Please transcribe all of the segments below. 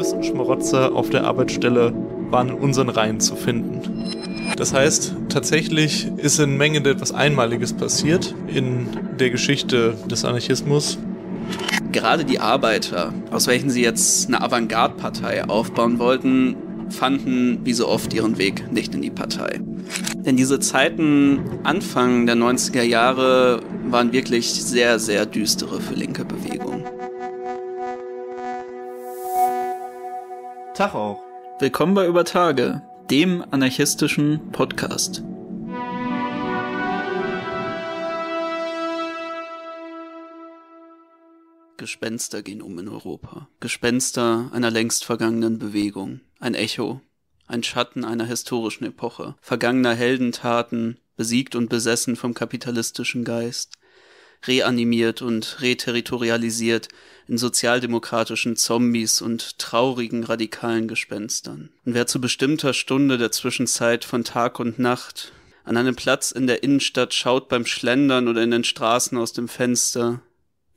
Pommes und Schmarotzer auf der Arbeitsstelle waren in unseren Reihen zu finden. Das heißt, tatsächlich ist in Menge etwas Einmaliges passiert in der Geschichte des Anarchismus. Gerade die Arbeiter, aus welchen sie jetzt eine Avantgarde-Partei aufbauen wollten, fanden wie so oft ihren Weg nicht in die Partei. Denn diese Zeiten Anfang der 90er Jahre waren wirklich sehr, sehr düstere für linke Bewegungen. Tag auch. Willkommen bei Über Tage, dem anarchistischen Podcast. Gespenster gehen um in Europa. Gespenster einer längst vergangenen Bewegung. Ein Echo. Ein Schatten einer historischen Epoche. Vergangener Heldentaten, besiegt und besessen vom kapitalistischen Geist. Reanimiert und reterritorialisiert in sozialdemokratischen Zombies und traurigen radikalen Gespenstern. Und wer zu bestimmter Stunde der Zwischenzeit von Tag und Nacht an einem Platz in der Innenstadt schaut beim Schlendern oder in den Straßen aus dem Fenster,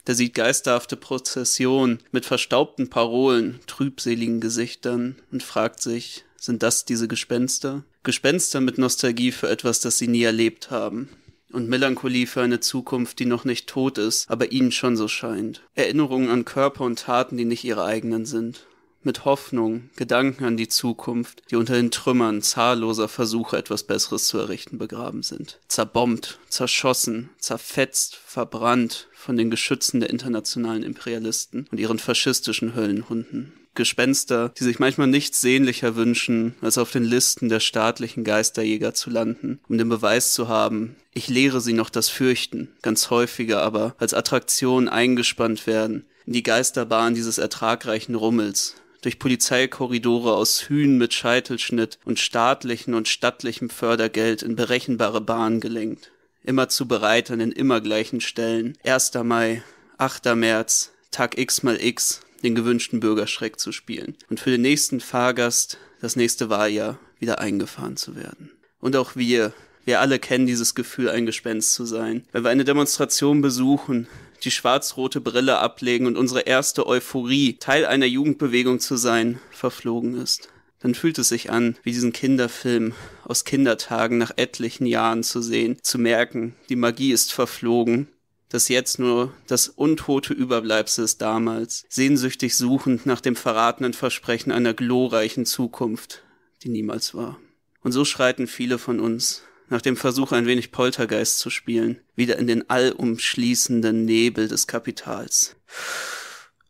der sieht geisterhafte Prozessionen mit verstaubten Parolen, trübseligen Gesichtern und fragt sich, sind das diese Gespenster? Gespenster mit Nostalgie für etwas, das sie nie erlebt haben und Melancholie für eine Zukunft, die noch nicht tot ist, aber ihnen schon so scheint. Erinnerungen an Körper und Taten, die nicht ihre eigenen sind. Mit Hoffnung, Gedanken an die Zukunft, die unter den Trümmern zahlloser Versuche, etwas Besseres zu errichten, begraben sind. Zerbombt, zerschossen, zerfetzt, verbrannt von den Geschützen der internationalen Imperialisten und ihren faschistischen Höllenhunden. Gespenster, die sich manchmal nichts sehnlicher wünschen, als auf den Listen der staatlichen Geisterjäger zu landen, um den Beweis zu haben, ich lehre sie noch das Fürchten, ganz häufiger aber als Attraktion eingespannt werden in die Geisterbahn dieses ertragreichen Rummels, durch Polizeikorridore aus Hühn mit Scheitelschnitt und staatlichen und stattlichem Fördergeld in berechenbare Bahnen gelenkt. Immerzu bereit an den immer gleichen Stellen. 1. Mai, 8. März, Tag X mal X, den gewünschten Bürgerschreck zu spielen und für den nächsten Fahrgast das nächste Wahljahr wieder eingefahren zu werden. Und auch wir, wir alle kennen dieses Gefühl, ein Gespenst zu sein. Wenn wir eine Demonstration besuchen, die schwarz-rote Brille ablegen und unsere erste Euphorie, Teil einer Jugendbewegung zu sein, verflogen ist dann fühlt es sich an, wie diesen Kinderfilm aus Kindertagen nach etlichen Jahren zu sehen, zu merken, die Magie ist verflogen das jetzt nur das untote Überbleibsel des damals, sehnsüchtig suchend nach dem verratenen Versprechen einer glorreichen Zukunft, die niemals war. Und so schreiten viele von uns, nach dem Versuch, ein wenig Poltergeist zu spielen, wieder in den allumschließenden Nebel des Kapitals.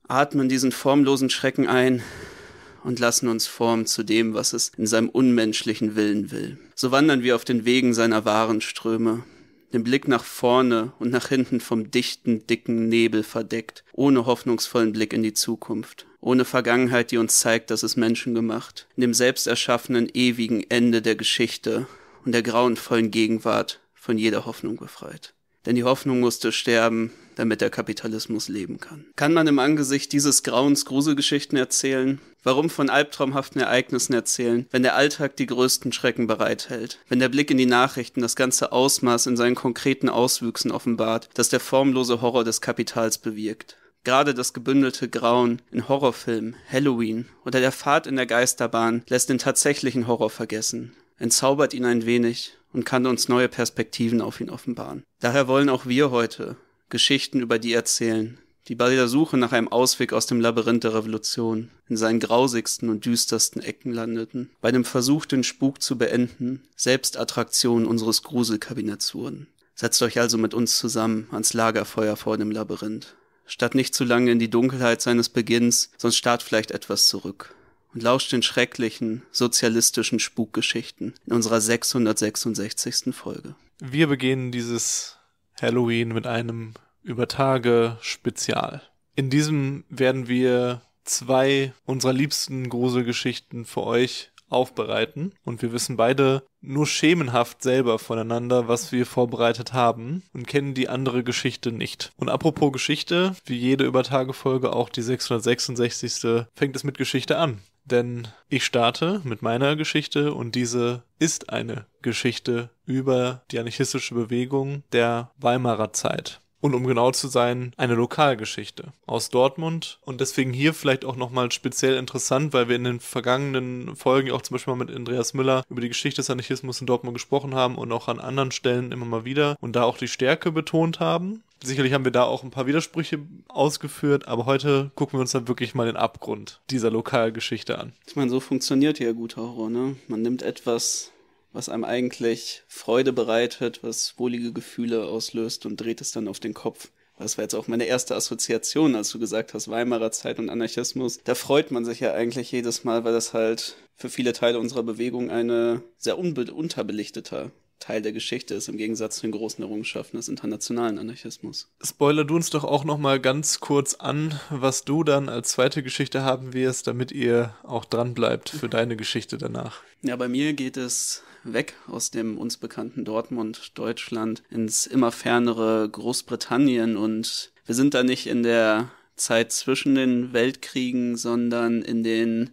Atmen diesen formlosen Schrecken ein und lassen uns formen zu dem, was es in seinem unmenschlichen Willen will. So wandern wir auf den Wegen seiner wahren Ströme, den Blick nach vorne und nach hinten vom dichten, dicken Nebel verdeckt, ohne hoffnungsvollen Blick in die Zukunft, ohne Vergangenheit, die uns zeigt, dass es Menschen gemacht, in dem selbst erschaffenen ewigen Ende der Geschichte und der grauenvollen Gegenwart von jeder Hoffnung befreit. Denn die Hoffnung musste sterben, damit der Kapitalismus leben kann. Kann man im Angesicht dieses Grauens Gruselgeschichten erzählen? Warum von albtraumhaften Ereignissen erzählen, wenn der Alltag die größten Schrecken bereithält? Wenn der Blick in die Nachrichten das ganze Ausmaß in seinen konkreten Auswüchsen offenbart, das der formlose Horror des Kapitals bewirkt? Gerade das gebündelte Grauen in Horrorfilmen, Halloween oder der Fahrt in der Geisterbahn lässt den tatsächlichen Horror vergessen, entzaubert ihn ein wenig und kann uns neue Perspektiven auf ihn offenbaren. Daher wollen auch wir heute Geschichten über die erzählen, die bei der Suche nach einem Ausweg aus dem Labyrinth der Revolution in seinen grausigsten und düstersten Ecken landeten, bei dem Versuch, den Spuk zu beenden, selbst Attraktion unseres Gruselkabinetts wurden. Setzt euch also mit uns zusammen ans Lagerfeuer vor dem Labyrinth. Statt nicht zu lange in die Dunkelheit seines Beginns, sonst starrt vielleicht etwas zurück. Und lauscht den schrecklichen, sozialistischen Spukgeschichten in unserer 666. Folge. Wir begehen dieses Halloween mit einem übertage Spezial. In diesem werden wir zwei unserer liebsten Gruselgeschichten für euch aufbereiten und wir wissen beide nur schemenhaft selber voneinander, was wir vorbereitet haben und kennen die andere Geschichte nicht. Und apropos Geschichte, wie jede Übertagefolge auch die 666. fängt es mit Geschichte an denn ich starte mit meiner Geschichte und diese ist eine Geschichte über die anarchistische Bewegung der Weimarer Zeit. Und um genau zu sein, eine Lokalgeschichte aus Dortmund. Und deswegen hier vielleicht auch nochmal speziell interessant, weil wir in den vergangenen Folgen auch zum Beispiel mal mit Andreas Müller über die Geschichte des Anarchismus in Dortmund gesprochen haben und auch an anderen Stellen immer mal wieder und da auch die Stärke betont haben. Sicherlich haben wir da auch ein paar Widersprüche ausgeführt, aber heute gucken wir uns dann wirklich mal den Abgrund dieser Lokalgeschichte an. Ich meine, so funktioniert ja guter Horror, ne? Man nimmt etwas, was einem eigentlich Freude bereitet, was wohlige Gefühle auslöst und dreht es dann auf den Kopf. Das war jetzt auch meine erste Assoziation, als du gesagt hast, Weimarer Zeit und Anarchismus. Da freut man sich ja eigentlich jedes Mal, weil das halt für viele Teile unserer Bewegung eine sehr unterbelichtete Teil der Geschichte ist, im Gegensatz zu den großen Errungenschaften des internationalen Anarchismus. Spoiler du uns doch auch nochmal ganz kurz an, was du dann als zweite Geschichte haben wirst, damit ihr auch dranbleibt für deine Geschichte danach. Ja, bei mir geht es weg aus dem uns bekannten Dortmund, Deutschland, ins immer fernere Großbritannien und wir sind da nicht in der Zeit zwischen den Weltkriegen, sondern in den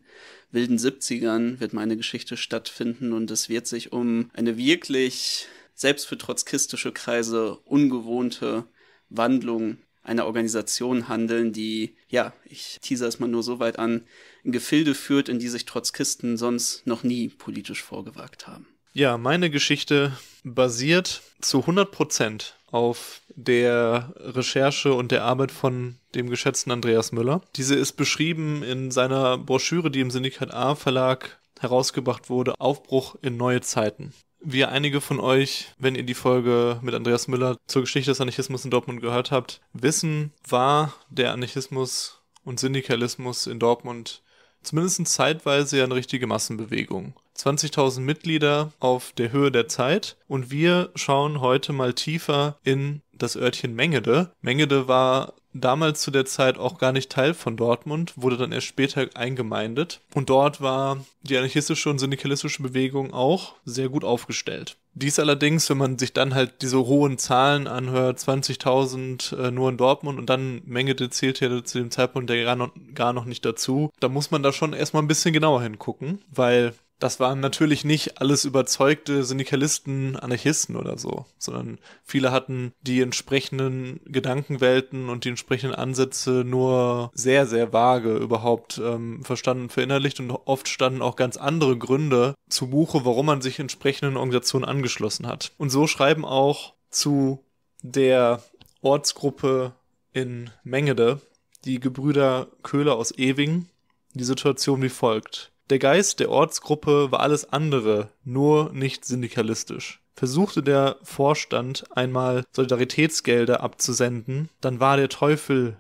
wilden 70ern wird meine Geschichte stattfinden und es wird sich um eine wirklich selbst für trotzkistische Kreise ungewohnte Wandlung einer Organisation handeln, die, ja, ich teaser es mal nur so weit an, ein Gefilde führt, in die sich Trotzkisten sonst noch nie politisch vorgewagt haben. Ja, meine Geschichte basiert zu 100 auf der Recherche und der Arbeit von dem geschätzten Andreas Müller. Diese ist beschrieben in seiner Broschüre, die im Syndikat A Verlag herausgebracht wurde, Aufbruch in neue Zeiten. Wie einige von euch, wenn ihr die Folge mit Andreas Müller zur Geschichte des Anarchismus in Dortmund gehört habt, wissen, war der Anarchismus und Syndikalismus in Dortmund zumindest zeitweise eine richtige Massenbewegung. 20.000 Mitglieder auf der Höhe der Zeit. Und wir schauen heute mal tiefer in das Örtchen Mengede. Mengede war damals zu der Zeit auch gar nicht Teil von Dortmund, wurde dann erst später eingemeindet. Und dort war die anarchistische und syndikalistische Bewegung auch sehr gut aufgestellt. Dies allerdings, wenn man sich dann halt diese hohen Zahlen anhört, 20.000 äh, nur in Dortmund und dann Mengede zählt ja zu dem Zeitpunkt der gar noch, gar noch nicht dazu, da muss man da schon erstmal ein bisschen genauer hingucken, weil das waren natürlich nicht alles überzeugte Syndikalisten, Anarchisten oder so, sondern viele hatten die entsprechenden Gedankenwelten und die entsprechenden Ansätze nur sehr, sehr vage überhaupt ähm, verstanden verinnerlicht und oft standen auch ganz andere Gründe zu Buche, warum man sich entsprechenden Organisationen angeschlossen hat. Und so schreiben auch zu der Ortsgruppe in Mengede die Gebrüder Köhler aus Ewing die Situation wie folgt. Der Geist der Ortsgruppe war alles andere, nur nicht syndikalistisch. Versuchte der Vorstand einmal Solidaritätsgelder abzusenden, dann war der Teufel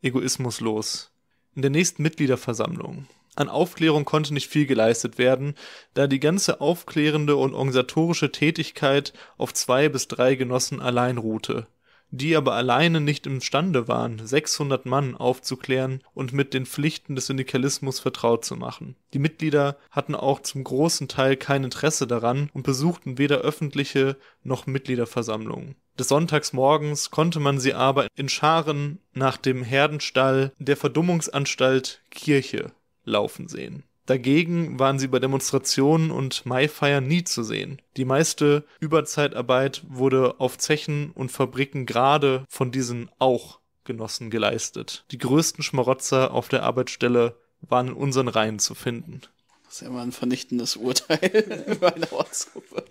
egoismuslos. In der nächsten Mitgliederversammlung an Aufklärung konnte nicht viel geleistet werden, da die ganze aufklärende und organisatorische Tätigkeit auf zwei bis drei Genossen allein ruhte die aber alleine nicht imstande waren, 600 Mann aufzuklären und mit den Pflichten des Syndikalismus vertraut zu machen. Die Mitglieder hatten auch zum großen Teil kein Interesse daran und besuchten weder öffentliche noch Mitgliederversammlungen. Des Sonntagsmorgens konnte man sie aber in Scharen nach dem Herdenstall der Verdummungsanstalt Kirche laufen sehen. Dagegen waren sie bei Demonstrationen und Maifeiern nie zu sehen. Die meiste Überzeitarbeit wurde auf Zechen und Fabriken gerade von diesen auch Genossen geleistet. Die größten Schmarotzer auf der Arbeitsstelle waren in unseren Reihen zu finden. Das ist ja mal ein vernichtendes Urteil bei einer Ortsgruppe.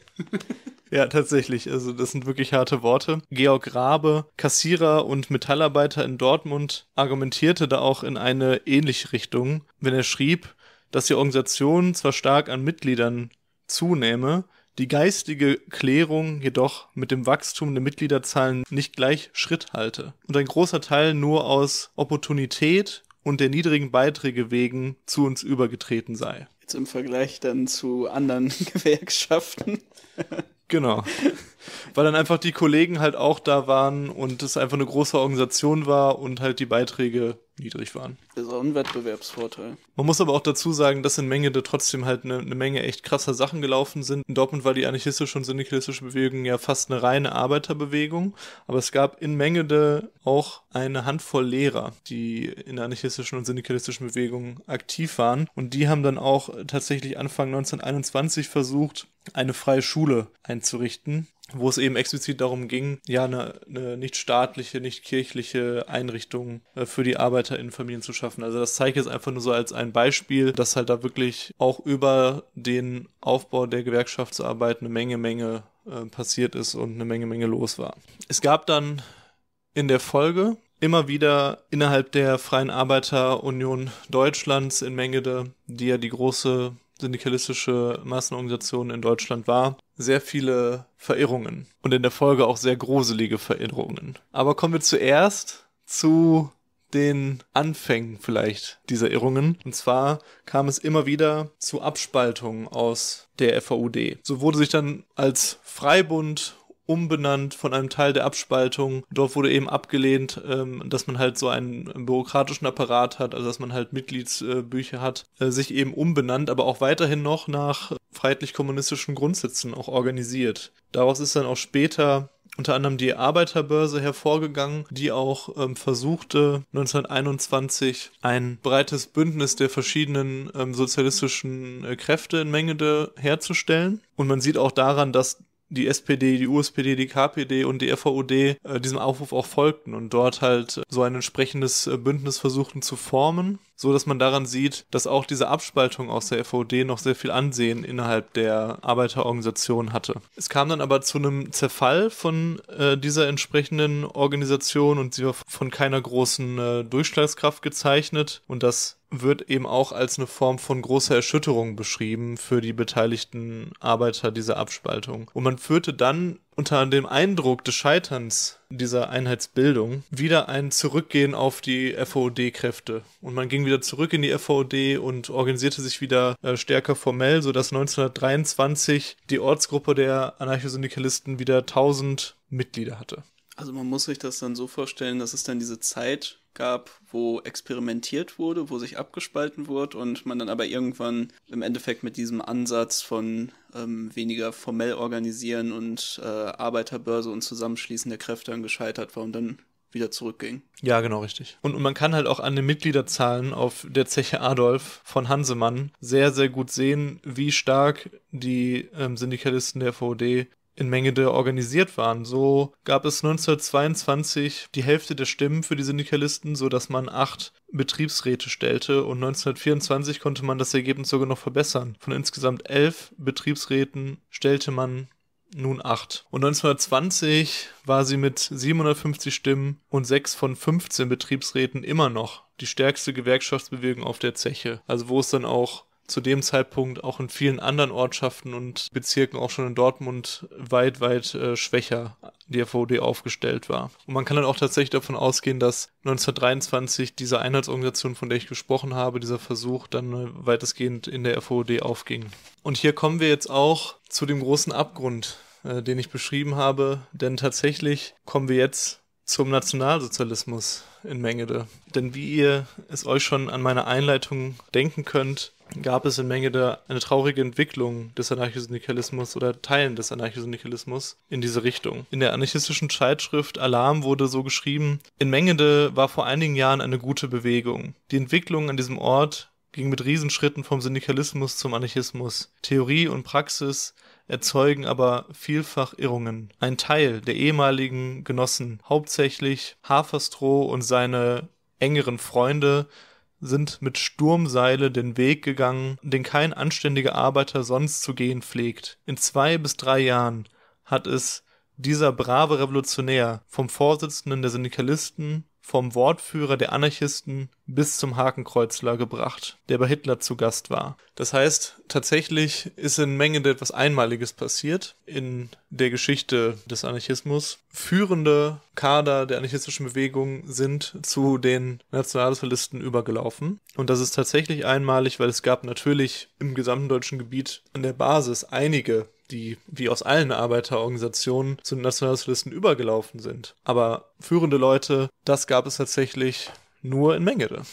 Ja, tatsächlich. Also das sind wirklich harte Worte. Georg Rabe, Kassierer und Metallarbeiter in Dortmund, argumentierte da auch in eine ähnliche Richtung, wenn er schrieb, dass die Organisation zwar stark an Mitgliedern zunehme, die geistige Klärung jedoch mit dem Wachstum der Mitgliederzahlen nicht gleich Schritt halte und ein großer Teil nur aus Opportunität und der niedrigen Beiträge wegen zu uns übergetreten sei. Jetzt im Vergleich dann zu anderen Gewerkschaften. Genau. Weil dann einfach die Kollegen halt auch da waren und es einfach eine große Organisation war und halt die Beiträge niedrig waren. Das ist auch ein Wettbewerbsvorteil. Man muss aber auch dazu sagen, dass in Mengede trotzdem halt eine, eine Menge echt krasser Sachen gelaufen sind. In Dortmund war die anarchistische und syndikalistische Bewegung ja fast eine reine Arbeiterbewegung, aber es gab in Mengede auch eine Handvoll Lehrer, die in der anarchistischen und syndikalistischen Bewegung aktiv waren und die haben dann auch tatsächlich Anfang 1921 versucht, eine freie Schule einzurichten, wo es eben explizit darum ging, ja, eine, eine nicht staatliche, nicht kirchliche Einrichtung äh, für die Arbeiter in Familien zu schaffen. Also das zeige ich jetzt einfach nur so als ein Beispiel, dass halt da wirklich auch über den Aufbau der Gewerkschaftsarbeit eine Menge, Menge äh, passiert ist und eine Menge, Menge los war. Es gab dann in der Folge immer wieder innerhalb der Freien Arbeiterunion Deutschlands in Mengede, die ja die große syndikalistische Massenorganisation in Deutschland war, sehr viele Verirrungen und in der Folge auch sehr gruselige Verirrungen. Aber kommen wir zuerst zu den Anfängen vielleicht dieser Irrungen. Und zwar kam es immer wieder zu Abspaltungen aus der FAUD. So wurde sich dann als Freibund umbenannt von einem Teil der Abspaltung. Dort wurde eben abgelehnt, ähm, dass man halt so einen bürokratischen Apparat hat, also dass man halt Mitgliedsbücher äh, hat, äh, sich eben umbenannt, aber auch weiterhin noch nach freiheitlich-kommunistischen Grundsätzen auch organisiert. Daraus ist dann auch später unter anderem die Arbeiterbörse hervorgegangen, die auch ähm, versuchte, 1921 ein breites Bündnis der verschiedenen ähm, sozialistischen äh, Kräfte in Mengede herzustellen. Und man sieht auch daran, dass die SPD, die USPD, die KPD und die FVOD äh, diesem Aufruf auch folgten und dort halt äh, so ein entsprechendes äh, Bündnis versuchten zu formen, so dass man daran sieht, dass auch diese Abspaltung aus der FVOD noch sehr viel Ansehen innerhalb der Arbeiterorganisation hatte. Es kam dann aber zu einem Zerfall von äh, dieser entsprechenden Organisation und sie war von keiner großen äh, Durchschlagskraft gezeichnet und das wird eben auch als eine Form von großer Erschütterung beschrieben für die beteiligten Arbeiter dieser Abspaltung. Und man führte dann unter dem Eindruck des Scheiterns dieser Einheitsbildung wieder ein Zurückgehen auf die FOD-Kräfte. Und man ging wieder zurück in die FOD und organisierte sich wieder äh, stärker formell, sodass 1923 die Ortsgruppe der Anarchosyndikalisten wieder 1000 Mitglieder hatte. Also man muss sich das dann so vorstellen, dass es dann diese Zeit gab, wo experimentiert wurde, wo sich abgespalten wurde und man dann aber irgendwann im Endeffekt mit diesem Ansatz von ähm, weniger formell organisieren und äh, Arbeiterbörse und Zusammenschließen der Kräfte dann gescheitert war und dann wieder zurückging. Ja, genau, richtig. Und, und, man kann halt auch an den Mitgliederzahlen auf der Zeche Adolf von Hansemann sehr, sehr gut sehen, wie stark die ähm, Syndikalisten der VOD in Mengede organisiert waren. So gab es 1922 die Hälfte der Stimmen für die Syndikalisten, sodass man acht Betriebsräte stellte und 1924 konnte man das Ergebnis sogar noch verbessern. Von insgesamt elf Betriebsräten stellte man nun acht. Und 1920 war sie mit 750 Stimmen und sechs von 15 Betriebsräten immer noch die stärkste Gewerkschaftsbewegung auf der Zeche. Also wo es dann auch zu dem Zeitpunkt auch in vielen anderen Ortschaften und Bezirken, auch schon in Dortmund, weit, weit äh, schwächer die FOD aufgestellt war. Und man kann dann auch tatsächlich davon ausgehen, dass 1923 diese Einheitsorganisation, von der ich gesprochen habe, dieser Versuch dann äh, weitestgehend in der FOD aufging. Und hier kommen wir jetzt auch zu dem großen Abgrund, äh, den ich beschrieben habe, denn tatsächlich kommen wir jetzt zum Nationalsozialismus in Mengede. Denn wie ihr es euch schon an meiner Einleitung denken könnt, gab es in Menge der, eine traurige Entwicklung des Anarchosyndikalismus oder Teilen des Anarchosyndikalismus in diese Richtung. In der anarchistischen Zeitschrift Alarm wurde so geschrieben, in Mengede war vor einigen Jahren eine gute Bewegung. Die Entwicklung an diesem Ort ging mit Riesenschritten vom Syndikalismus zum Anarchismus. Theorie und Praxis erzeugen aber vielfach Irrungen. Ein Teil der ehemaligen Genossen, hauptsächlich Haferstroh und seine engeren Freunde, sind mit Sturmseile den Weg gegangen, den kein anständiger Arbeiter sonst zu gehen pflegt. In zwei bis drei Jahren hat es dieser brave Revolutionär vom Vorsitzenden der Syndikalisten vom Wortführer der Anarchisten bis zum Hakenkreuzler gebracht, der bei Hitler zu Gast war. Das heißt, tatsächlich ist in Menge etwas Einmaliges passiert in der Geschichte des Anarchismus. Führende Kader der anarchistischen Bewegung sind zu den Nationalsozialisten übergelaufen. Und das ist tatsächlich einmalig, weil es gab natürlich im gesamten deutschen Gebiet an der Basis einige die wie aus allen Arbeiterorganisationen zu den Nationalsozialisten übergelaufen sind. Aber führende Leute, das gab es tatsächlich nur in Mengede.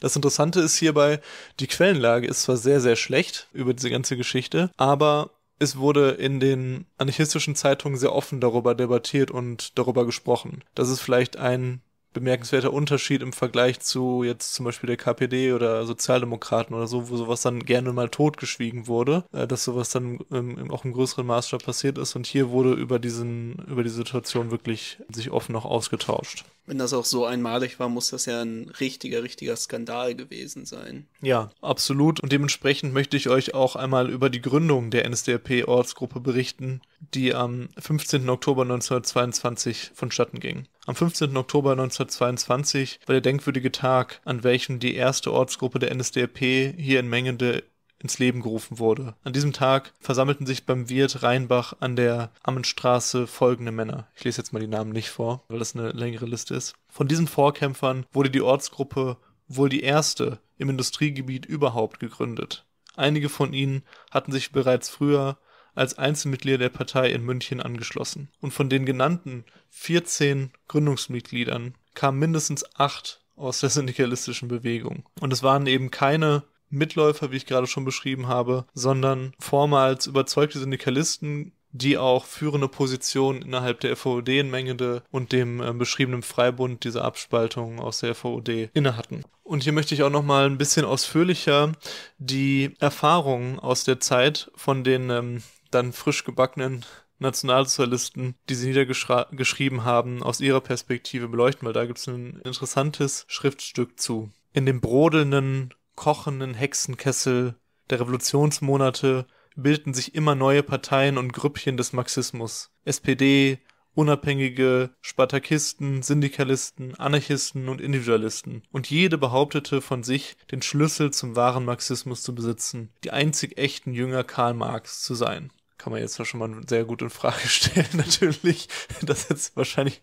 Das Interessante ist hierbei, die Quellenlage ist zwar sehr, sehr schlecht über diese ganze Geschichte, aber es wurde in den anarchistischen Zeitungen sehr offen darüber debattiert und darüber gesprochen. Das ist vielleicht ein bemerkenswerter Unterschied im Vergleich zu jetzt zum Beispiel der KPD oder Sozialdemokraten oder so, wo sowas dann gerne mal totgeschwiegen wurde, äh, dass sowas dann ähm, auch im größeren Maßstab passiert ist. Und hier wurde über diesen, über die Situation wirklich sich offen noch ausgetauscht wenn das auch so einmalig war, muss das ja ein richtiger, richtiger Skandal gewesen sein. Ja, absolut. Und dementsprechend möchte ich euch auch einmal über die Gründung der NSDAP-Ortsgruppe berichten, die am 15. Oktober 1922 vonstatten ging. Am 15. Oktober 1922 war der denkwürdige Tag, an welchem die erste Ortsgruppe der NSDAP hier in Mengende ins Leben gerufen wurde. An diesem Tag versammelten sich beim Wirt Rheinbach an der Ammenstraße folgende Männer. Ich lese jetzt mal die Namen nicht vor, weil das eine längere Liste ist. Von diesen Vorkämpfern wurde die Ortsgruppe wohl die erste im Industriegebiet überhaupt gegründet. Einige von ihnen hatten sich bereits früher als Einzelmitglieder der Partei in München angeschlossen. Und von den genannten 14 Gründungsmitgliedern kamen mindestens acht aus der syndikalistischen Bewegung. Und es waren eben keine Mitläufer, wie ich gerade schon beschrieben habe, sondern vormals überzeugte Syndikalisten, die auch führende Positionen innerhalb der FOD in Mengede und dem äh, beschriebenen Freibund dieser Abspaltung aus der FOD innehatten. Und hier möchte ich auch nochmal ein bisschen ausführlicher die Erfahrungen aus der Zeit von den ähm, dann frisch gebackenen Nationalsozialisten, die sie niedergeschrieben haben, aus ihrer Perspektive beleuchten, weil da gibt es ein interessantes Schriftstück zu. In dem brodelnden kochenden Hexenkessel der Revolutionsmonate bildeten sich immer neue Parteien und Grüppchen des Marxismus. SPD, Unabhängige, Spartakisten, Syndikalisten, Anarchisten und Individualisten. Und jede behauptete von sich, den Schlüssel zum wahren Marxismus zu besitzen, die einzig echten Jünger Karl Marx zu sein kann man jetzt schon mal sehr gut in Frage stellen, natürlich. Das jetzt wahrscheinlich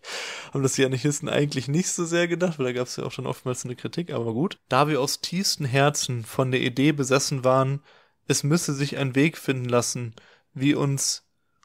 haben das die Anarchisten eigentlich nicht so sehr gedacht, weil da gab es ja auch schon oftmals eine Kritik, aber gut. Da wir aus tiefstem Herzen von der Idee besessen waren, es müsse sich ein Weg finden lassen, wie uns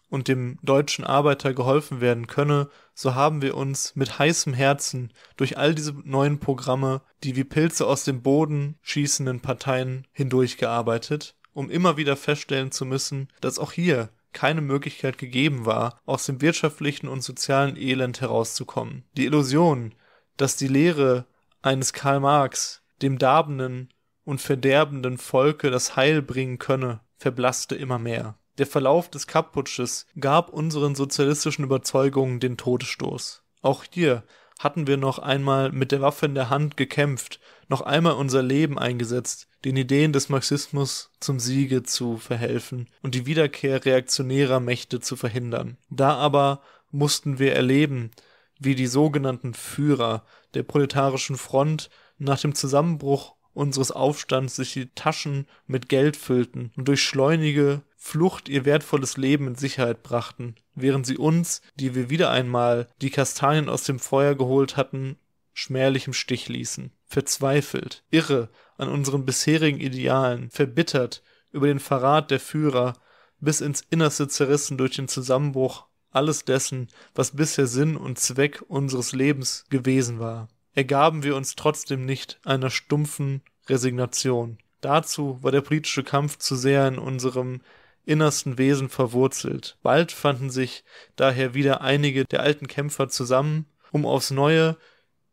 und dem deutschen Arbeiter geholfen werden könne, so haben wir uns mit heißem Herzen durch all diese neuen Programme, die wie Pilze aus dem Boden schießenden Parteien hindurchgearbeitet um immer wieder feststellen zu müssen, dass auch hier keine Möglichkeit gegeben war, aus dem wirtschaftlichen und sozialen Elend herauszukommen. Die Illusion, dass die Lehre eines Karl Marx dem darbenden und verderbenden Volke das Heil bringen könne, verblasste immer mehr. Der Verlauf des Kapputsches gab unseren sozialistischen Überzeugungen den Todesstoß. Auch hier hatten wir noch einmal mit der Waffe in der Hand gekämpft, noch einmal unser Leben eingesetzt, den Ideen des Marxismus zum Siege zu verhelfen und die Wiederkehr reaktionärer Mächte zu verhindern. Da aber mussten wir erleben, wie die sogenannten Führer der proletarischen Front nach dem Zusammenbruch unseres Aufstands sich die Taschen mit Geld füllten und durch schleunige Flucht ihr wertvolles Leben in Sicherheit brachten, während sie uns, die wir wieder einmal die Kastanien aus dem Feuer geholt hatten, schmählich im Stich ließen, verzweifelt, irre an unseren bisherigen Idealen, verbittert über den Verrat der Führer, bis ins Innerste zerrissen durch den Zusammenbruch alles dessen, was bisher Sinn und Zweck unseres Lebens gewesen war. Ergaben wir uns trotzdem nicht einer stumpfen Resignation. Dazu war der politische Kampf zu sehr in unserem innersten Wesen verwurzelt. Bald fanden sich daher wieder einige der alten Kämpfer zusammen, um aufs neue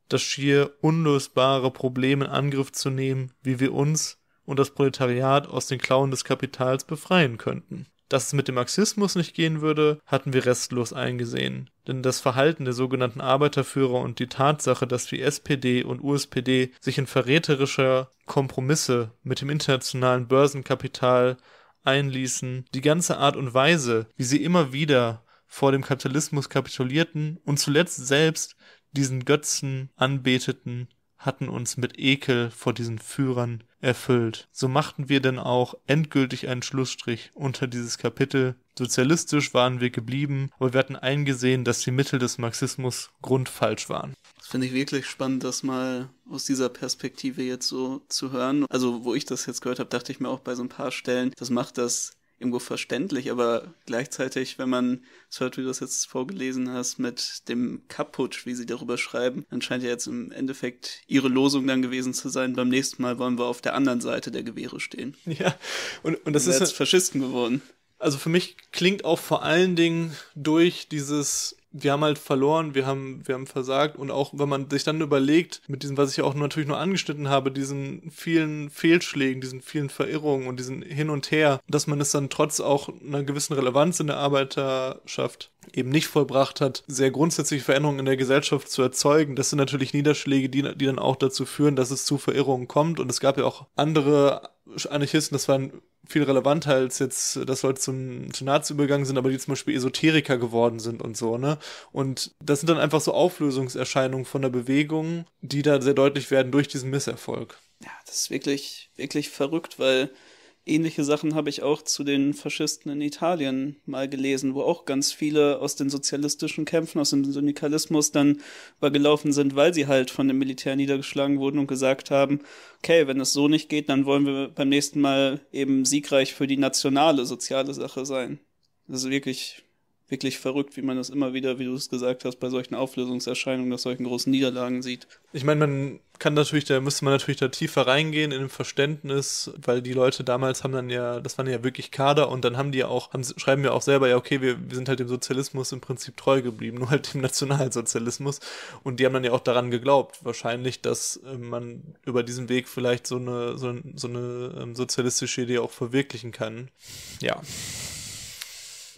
das schier unlösbare Problem in Angriff zu nehmen, wie wir uns und das Proletariat aus den Klauen des Kapitals befreien könnten. Dass es mit dem Marxismus nicht gehen würde, hatten wir restlos eingesehen. Denn das Verhalten der sogenannten Arbeiterführer und die Tatsache, dass die SPD und USPD sich in verräterischer Kompromisse mit dem internationalen Börsenkapital einließen, die ganze Art und Weise, wie sie immer wieder vor dem Kapitalismus kapitulierten und zuletzt selbst diesen Götzen anbeteten, hatten uns mit Ekel vor diesen Führern erfüllt. So machten wir denn auch endgültig einen Schlussstrich unter dieses Kapitel. Sozialistisch waren wir geblieben, aber wir hatten eingesehen, dass die Mittel des Marxismus grundfalsch waren. Das finde ich wirklich spannend, das mal aus dieser Perspektive jetzt so zu hören. Also, wo ich das jetzt gehört habe, dachte ich mir auch bei so ein paar Stellen, das macht das irgendwo verständlich, aber gleichzeitig, wenn man es hört, wie du das jetzt vorgelesen hast, mit dem Kaputt, wie sie darüber schreiben, dann scheint ja jetzt im Endeffekt ihre Losung dann gewesen zu sein, beim nächsten Mal wollen wir auf der anderen Seite der Gewehre stehen. Ja, und, und das und ist jetzt Faschisten geworden. Also für mich klingt auch vor allen Dingen durch dieses wir haben halt verloren, wir haben, wir haben versagt und auch wenn man sich dann überlegt, mit diesem, was ich auch natürlich nur angeschnitten habe, diesen vielen Fehlschlägen, diesen vielen Verirrungen und diesen Hin und Her, dass man es dann trotz auch einer gewissen Relevanz in der Arbeiterschaft eben nicht vollbracht hat, sehr grundsätzliche Veränderungen in der Gesellschaft zu erzeugen. Das sind natürlich Niederschläge, die, die dann auch dazu führen, dass es zu Verirrungen kommt. Und es gab ja auch andere Anarchisten, das waren viel relevanter als jetzt, dass Leute zum, zum Nazi übergegangen sind, aber die zum Beispiel Esoteriker geworden sind und so, ne? Und das sind dann einfach so Auflösungserscheinungen von der Bewegung, die da sehr deutlich werden durch diesen Misserfolg. Ja, das ist wirklich, wirklich verrückt, weil Ähnliche Sachen habe ich auch zu den Faschisten in Italien mal gelesen, wo auch ganz viele aus den sozialistischen Kämpfen, aus dem Syndikalismus dann übergelaufen sind, weil sie halt von dem Militär niedergeschlagen wurden und gesagt haben, okay, wenn es so nicht geht, dann wollen wir beim nächsten Mal eben siegreich für die nationale soziale Sache sein. Das ist wirklich wirklich verrückt, wie man das immer wieder, wie du es gesagt hast, bei solchen Auflösungserscheinungen, nach solchen großen Niederlagen sieht. Ich meine, man kann natürlich, da müsste man natürlich da tiefer reingehen in dem Verständnis, weil die Leute damals haben dann ja, das waren ja wirklich Kader und dann haben die ja auch, haben, schreiben ja auch selber, ja, okay, wir, wir sind halt dem Sozialismus im Prinzip treu geblieben, nur halt dem Nationalsozialismus. Und die haben dann ja auch daran geglaubt, wahrscheinlich, dass äh, man über diesen Weg vielleicht so eine, so, so eine ähm, sozialistische Idee auch verwirklichen kann. Ja.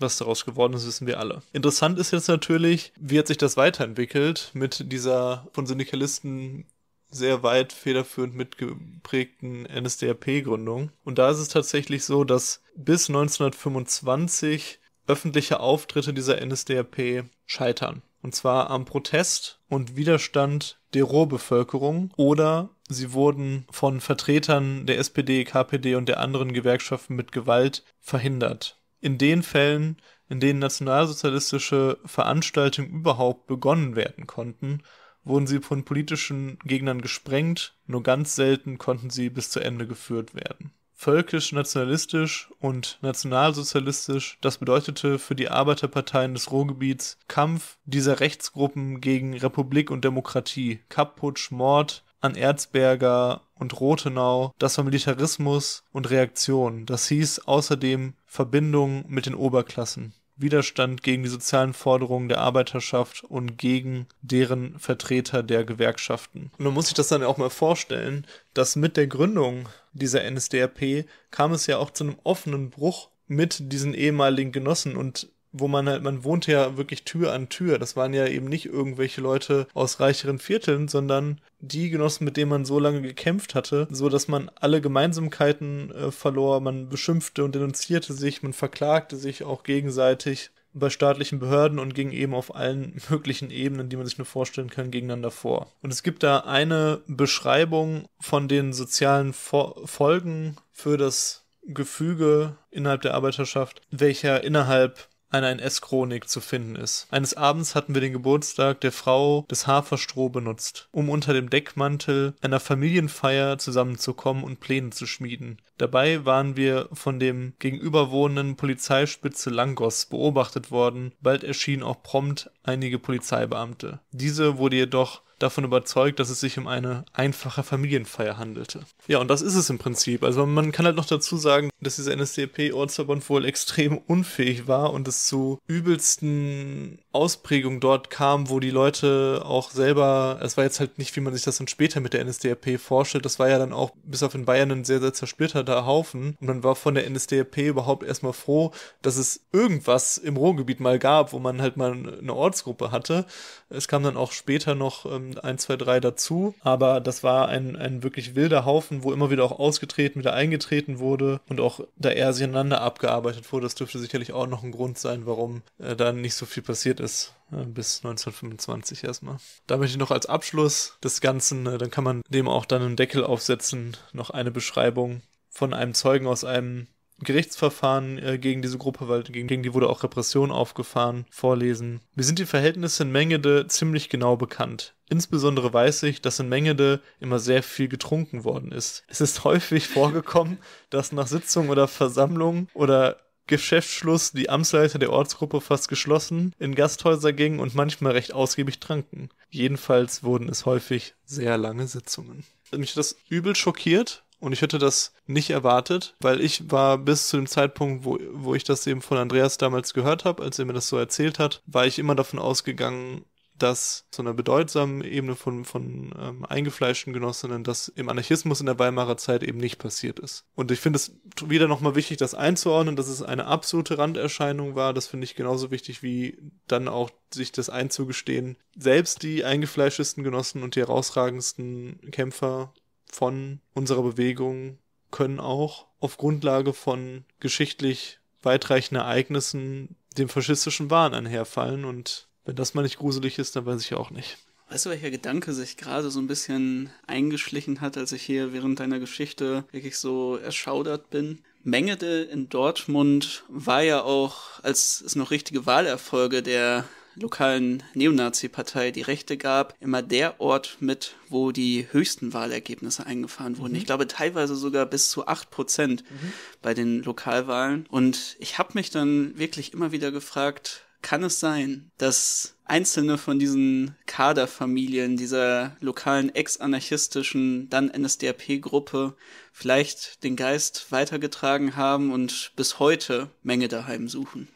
Was daraus geworden ist, wissen wir alle. Interessant ist jetzt natürlich, wie hat sich das weiterentwickelt mit dieser von Syndikalisten sehr weit federführend mitgeprägten NSDAP-Gründung. Und da ist es tatsächlich so, dass bis 1925 öffentliche Auftritte dieser NSDAP scheitern. Und zwar am Protest und Widerstand der Rohrbevölkerung oder sie wurden von Vertretern der SPD, KPD und der anderen Gewerkschaften mit Gewalt verhindert in den Fällen, in denen nationalsozialistische Veranstaltungen überhaupt begonnen werden konnten, wurden sie von politischen Gegnern gesprengt, nur ganz selten konnten sie bis zu Ende geführt werden. Völkisch-nationalistisch und nationalsozialistisch, das bedeutete für die Arbeiterparteien des Ruhrgebiets Kampf dieser Rechtsgruppen gegen Republik und Demokratie, kapp Mord, an Erzberger und Rothenau, das war Militarismus und Reaktion. Das hieß außerdem Verbindung mit den Oberklassen. Widerstand gegen die sozialen Forderungen der Arbeiterschaft und gegen deren Vertreter der Gewerkschaften. Und man muss sich das dann auch mal vorstellen, dass mit der Gründung dieser NSDAP kam es ja auch zu einem offenen Bruch mit diesen ehemaligen Genossen und wo man halt, man wohnte ja wirklich Tür an Tür. Das waren ja eben nicht irgendwelche Leute aus reicheren Vierteln, sondern die Genossen, mit denen man so lange gekämpft hatte, so dass man alle Gemeinsamkeiten äh, verlor. Man beschimpfte und denunzierte sich, man verklagte sich auch gegenseitig bei staatlichen Behörden und ging eben auf allen möglichen Ebenen, die man sich nur vorstellen kann, gegeneinander vor. Und es gibt da eine Beschreibung von den sozialen Fo Folgen für das Gefüge innerhalb der Arbeiterschaft, welcher innerhalb einer NS-Chronik zu finden ist. Eines Abends hatten wir den Geburtstag der Frau des Haferstroh benutzt, um unter dem Deckmantel einer Familienfeier zusammenzukommen und Pläne zu schmieden. Dabei waren wir von dem gegenüberwohnenden Polizeispitze Langos beobachtet worden, bald erschienen auch prompt einige Polizeibeamte. Diese wurde jedoch davon überzeugt, dass es sich um eine einfache Familienfeier handelte. Ja, und das ist es im Prinzip. Also man kann halt noch dazu sagen, dass dieser NSDAP-Ortsverband wohl extrem unfähig war und es zu übelsten Ausprägungen dort kam, wo die Leute auch selber, es war jetzt halt nicht, wie man sich das dann später mit der NSDAP vorstellt, das war ja dann auch bis auf in Bayern ein sehr, sehr zersplitterter Haufen und man war von der NSDAP überhaupt erstmal froh, dass es irgendwas im Ruhrgebiet mal gab, wo man halt mal eine Ortsgruppe hatte. Es kam dann auch später noch ähm, kamen ein, zwei, drei dazu, aber das war ein, ein wirklich wilder Haufen, wo immer wieder auch ausgetreten, wieder eingetreten wurde und auch da eher ineinander abgearbeitet wurde. Das dürfte sicherlich auch noch ein Grund sein, warum äh, da nicht so viel passiert ist äh, bis 1925 erstmal. Da möchte ich noch als Abschluss des Ganzen, äh, dann kann man dem auch dann einen Deckel aufsetzen, noch eine Beschreibung von einem Zeugen aus einem Gerichtsverfahren äh, gegen diese Gruppe, weil gegen, die wurde auch Repression aufgefahren, vorlesen. Mir sind die Verhältnisse in Mengede ziemlich genau bekannt. Insbesondere weiß ich, dass in Mengede immer sehr viel getrunken worden ist. Es ist häufig vorgekommen, dass nach Sitzung oder Versammlung oder Geschäftsschluss die Amtsleiter der Ortsgruppe fast geschlossen in Gasthäuser gingen und manchmal recht ausgiebig tranken. Jedenfalls wurden es häufig sehr lange Sitzungen. Mich hat das übel schockiert, und ich hätte das nicht erwartet, weil ich war bis zu dem Zeitpunkt, wo, wo ich das eben von Andreas damals gehört habe, als er mir das so erzählt hat, war ich immer davon ausgegangen, dass so einer bedeutsamen Ebene von, von ähm, eingefleischten Genossinnen das im Anarchismus in der Weimarer Zeit eben nicht passiert ist. Und ich finde es wieder nochmal wichtig, das einzuordnen, dass es eine absolute Randerscheinung war. Das finde ich genauso wichtig wie dann auch sich das einzugestehen. Selbst die eingefleischtesten Genossen und die herausragendsten Kämpfer von unserer Bewegung können auch auf Grundlage von geschichtlich weitreichenden Ereignissen dem faschistischen Wahn einherfallen und wenn das mal nicht gruselig ist, dann weiß ich ja auch nicht. Weißt du, welcher Gedanke sich gerade so ein bisschen eingeschlichen hat, als ich hier während deiner Geschichte wirklich so erschaudert bin? Mengede in Dortmund war ja auch, als es noch richtige Wahlerfolge der lokalen Neonazi-Partei die Rechte gab, immer der Ort mit, wo die höchsten Wahlergebnisse eingefahren wurden. Mhm. Ich glaube teilweise sogar bis zu 8 Prozent mhm. bei den Lokalwahlen. Und ich habe mich dann wirklich immer wieder gefragt, kann es sein, dass einzelne von diesen Kaderfamilien dieser lokalen ex-anarchistischen, dann NSDAP-Gruppe vielleicht den Geist weitergetragen haben und bis heute Menge daheim suchen.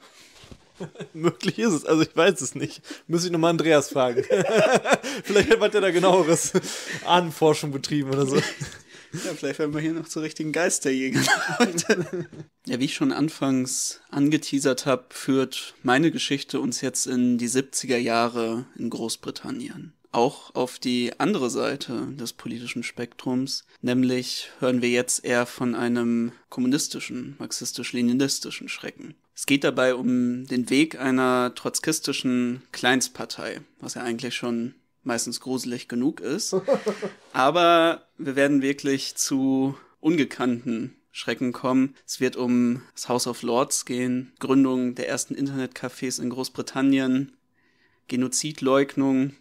Möglich ist es, also ich weiß es nicht. Müsste ich nochmal Andreas fragen. vielleicht hat er da genaueres Ahnenforschung betrieben oder so. Ja, vielleicht werden wir hier noch zu richtigen Geisterjägern heute. ja, wie ich schon anfangs angeteasert habe, führt meine Geschichte uns jetzt in die 70er Jahre in Großbritannien. Auch auf die andere Seite des politischen Spektrums, nämlich hören wir jetzt eher von einem kommunistischen, marxistisch-leninistischen Schrecken. Es geht dabei um den Weg einer trotzkistischen Kleinstpartei, was ja eigentlich schon meistens gruselig genug ist. Aber wir werden wirklich zu ungekannten Schrecken kommen. Es wird um das House of Lords gehen, Gründung der ersten Internetcafés in Großbritannien, Genozidleugnung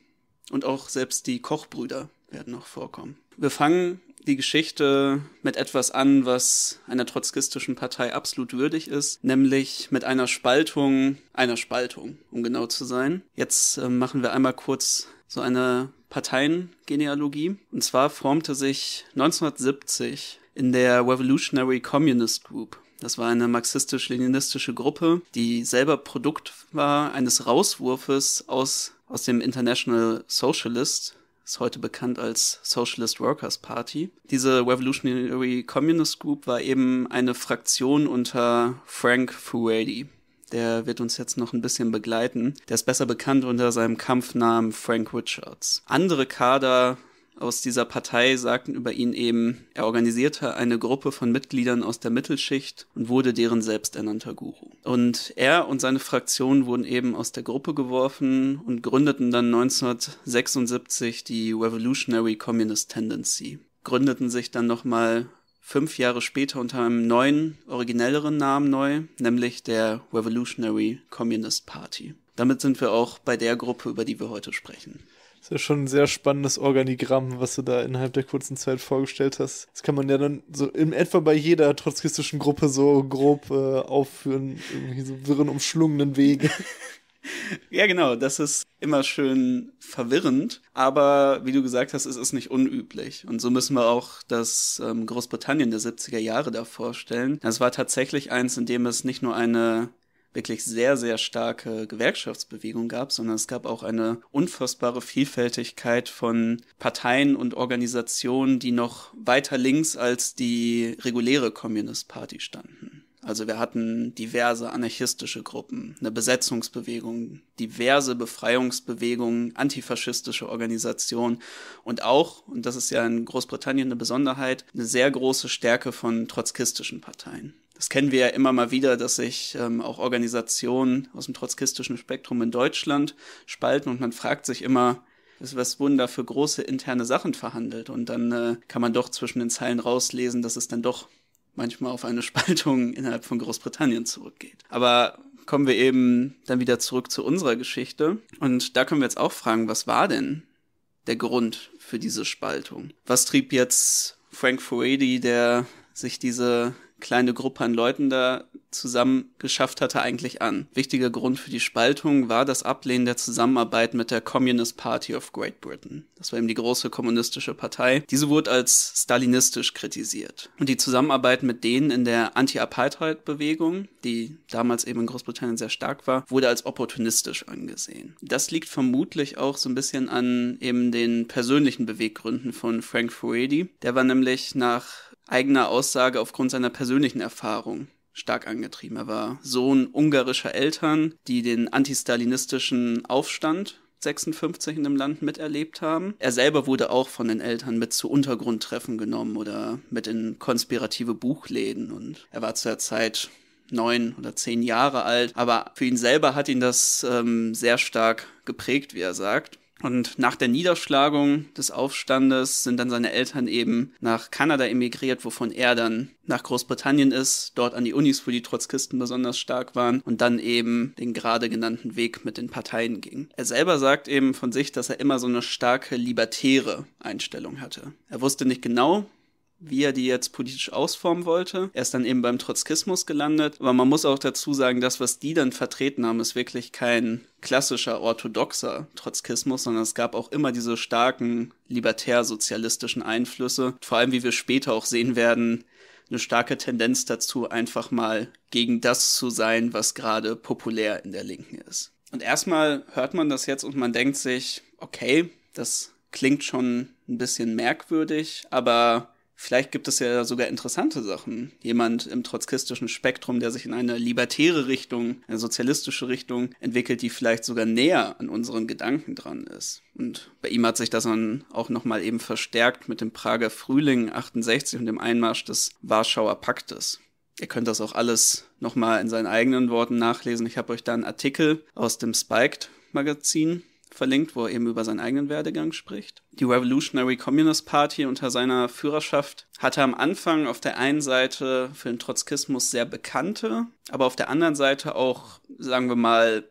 und auch selbst die Kochbrüder werden noch vorkommen. Wir fangen die Geschichte mit etwas an, was einer trotzkistischen Partei absolut würdig ist, nämlich mit einer Spaltung, einer Spaltung, um genau zu sein. Jetzt äh, machen wir einmal kurz so eine Parteiengenealogie. Und zwar formte sich 1970 in der Revolutionary Communist Group das war eine marxistisch-leninistische Gruppe, die selber Produkt war eines Rauswurfes aus, aus dem International Socialist ist heute bekannt als Socialist Workers Party. Diese Revolutionary Communist Group war eben eine Fraktion unter Frank Furedi. Der wird uns jetzt noch ein bisschen begleiten. Der ist besser bekannt unter seinem Kampfnamen Frank Richards. Andere Kader aus dieser Partei sagten über ihn eben, er organisierte eine Gruppe von Mitgliedern aus der Mittelschicht und wurde deren selbsternannter Guru. Und er und seine Fraktion wurden eben aus der Gruppe geworfen und gründeten dann 1976 die Revolutionary Communist Tendency. Gründeten sich dann nochmal fünf Jahre später unter einem neuen, originelleren Namen neu, nämlich der Revolutionary Communist Party. Damit sind wir auch bei der Gruppe, über die wir heute sprechen. Das ist ja schon ein sehr spannendes Organigramm, was du da innerhalb der kurzen Zeit vorgestellt hast. Das kann man ja dann so in etwa bei jeder trotzkistischen Gruppe so grob äh, aufführen, irgendwie so wirren, umschlungenen Wege. Ja, genau, das ist immer schön verwirrend, aber wie du gesagt hast, es ist nicht unüblich. Und so müssen wir auch das ähm, Großbritannien der 70er Jahre da vorstellen. Das war tatsächlich eins, in dem es nicht nur eine wirklich sehr, sehr starke Gewerkschaftsbewegung gab, sondern es gab auch eine unfassbare Vielfältigkeit von Parteien und Organisationen, die noch weiter links als die reguläre Communist Party standen. Also wir hatten diverse anarchistische Gruppen, eine Besetzungsbewegung, diverse Befreiungsbewegungen, antifaschistische Organisationen und auch, und das ist ja in Großbritannien eine Besonderheit, eine sehr große Stärke von trotzkistischen Parteien das kennen wir ja immer mal wieder, dass sich ähm, auch Organisationen aus dem trotzkistischen Spektrum in Deutschland spalten und man fragt sich immer, was wurden da für große interne Sachen verhandelt? Und dann äh, kann man doch zwischen den Zeilen rauslesen, dass es dann doch manchmal auf eine Spaltung innerhalb von Großbritannien zurückgeht. Aber kommen wir eben dann wieder zurück zu unserer Geschichte. Und da können wir jetzt auch fragen, was war denn der Grund für diese Spaltung? Was trieb jetzt Frank Furedi, der sich diese kleine Gruppe an Leuten da zusammen geschafft hatte, eigentlich an. Wichtiger Grund für die Spaltung war das Ablehnen der Zusammenarbeit mit der Communist Party of Great Britain. Das war eben die große kommunistische Partei. Diese wurde als stalinistisch kritisiert. Und die Zusammenarbeit mit denen in der Anti-Apartheid-Bewegung, die damals eben in Großbritannien sehr stark war, wurde als opportunistisch angesehen. Das liegt vermutlich auch so ein bisschen an eben den persönlichen Beweggründen von Frank Furedi. Der war nämlich nach eigener Aussage aufgrund seiner persönlichen Erfahrung stark angetrieben. Er war Sohn ungarischer Eltern, die den antistalinistischen Aufstand 56 in dem Land miterlebt haben. Er selber wurde auch von den Eltern mit zu Untergrundtreffen genommen oder mit in konspirative Buchläden und er war zu der Zeit neun oder zehn Jahre alt, aber für ihn selber hat ihn das ähm, sehr stark geprägt, wie er sagt. Und nach der Niederschlagung des Aufstandes sind dann seine Eltern eben nach Kanada emigriert, wovon er dann nach Großbritannien ist, dort an die Unis, wo die Trotzkisten besonders stark waren, und dann eben den gerade genannten Weg mit den Parteien ging. Er selber sagt eben von sich, dass er immer so eine starke libertäre Einstellung hatte. Er wusste nicht genau, wie er die jetzt politisch ausformen wollte. Er ist dann eben beim Trotzkismus gelandet. Aber man muss auch dazu sagen, das, was die dann vertreten haben, ist wirklich kein klassischer orthodoxer Trotzkismus, sondern es gab auch immer diese starken libertär-sozialistischen Einflüsse. Vor allem, wie wir später auch sehen werden, eine starke Tendenz dazu, einfach mal gegen das zu sein, was gerade populär in der Linken ist. Und erstmal hört man das jetzt und man denkt sich, okay, das klingt schon ein bisschen merkwürdig, aber Vielleicht gibt es ja sogar interessante Sachen. Jemand im trotzkistischen Spektrum, der sich in eine libertäre Richtung, eine sozialistische Richtung entwickelt, die vielleicht sogar näher an unseren Gedanken dran ist. Und bei ihm hat sich das dann auch nochmal eben verstärkt mit dem Prager Frühling 68 und dem Einmarsch des Warschauer Paktes. Ihr könnt das auch alles nochmal in seinen eigenen Worten nachlesen. Ich habe euch da einen Artikel aus dem Spiked Magazin verlinkt, wo er eben über seinen eigenen Werdegang spricht. Die Revolutionary Communist Party unter seiner Führerschaft hatte am Anfang auf der einen Seite für den Trotzkismus sehr bekannte, aber auf der anderen Seite auch, sagen wir mal,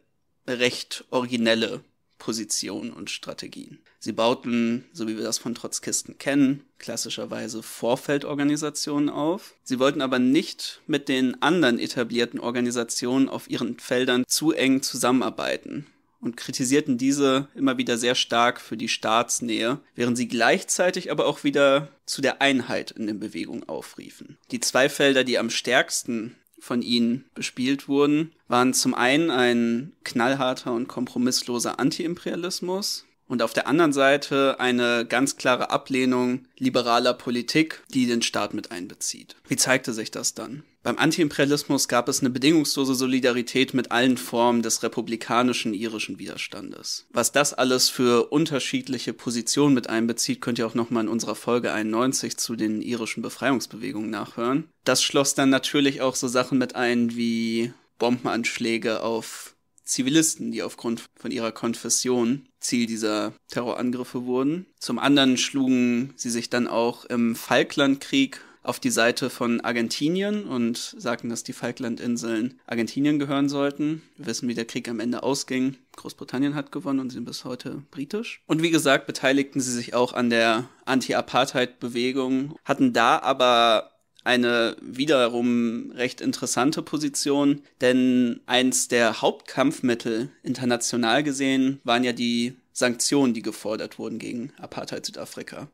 recht originelle Positionen und Strategien. Sie bauten, so wie wir das von Trotzkisten kennen, klassischerweise Vorfeldorganisationen auf. Sie wollten aber nicht mit den anderen etablierten Organisationen auf ihren Feldern zu eng zusammenarbeiten und kritisierten diese immer wieder sehr stark für die Staatsnähe, während sie gleichzeitig aber auch wieder zu der Einheit in den Bewegungen aufriefen. Die zwei Felder, die am stärksten von ihnen bespielt wurden, waren zum einen ein knallharter und kompromissloser Antiimperialismus, und auf der anderen Seite eine ganz klare Ablehnung liberaler Politik, die den Staat mit einbezieht. Wie zeigte sich das dann? Beim Antiimperialismus gab es eine bedingungslose Solidarität mit allen Formen des republikanischen irischen Widerstandes. Was das alles für unterschiedliche Positionen mit einbezieht, könnt ihr auch nochmal in unserer Folge 91 zu den irischen Befreiungsbewegungen nachhören. Das schloss dann natürlich auch so Sachen mit ein wie Bombenanschläge auf Zivilisten, die aufgrund von ihrer Konfession Ziel dieser Terrorangriffe wurden. Zum anderen schlugen sie sich dann auch im Falklandkrieg auf die Seite von Argentinien und sagten, dass die Falklandinseln Argentinien gehören sollten. Wir wissen, wie der Krieg am Ende ausging. Großbritannien hat gewonnen und sie sind bis heute britisch. Und wie gesagt, beteiligten sie sich auch an der Anti-Apartheid-Bewegung, hatten da aber eine wiederum recht interessante Position, denn eins der Hauptkampfmittel international gesehen waren ja die Sanktionen, die gefordert wurden gegen Apartheid Südafrika.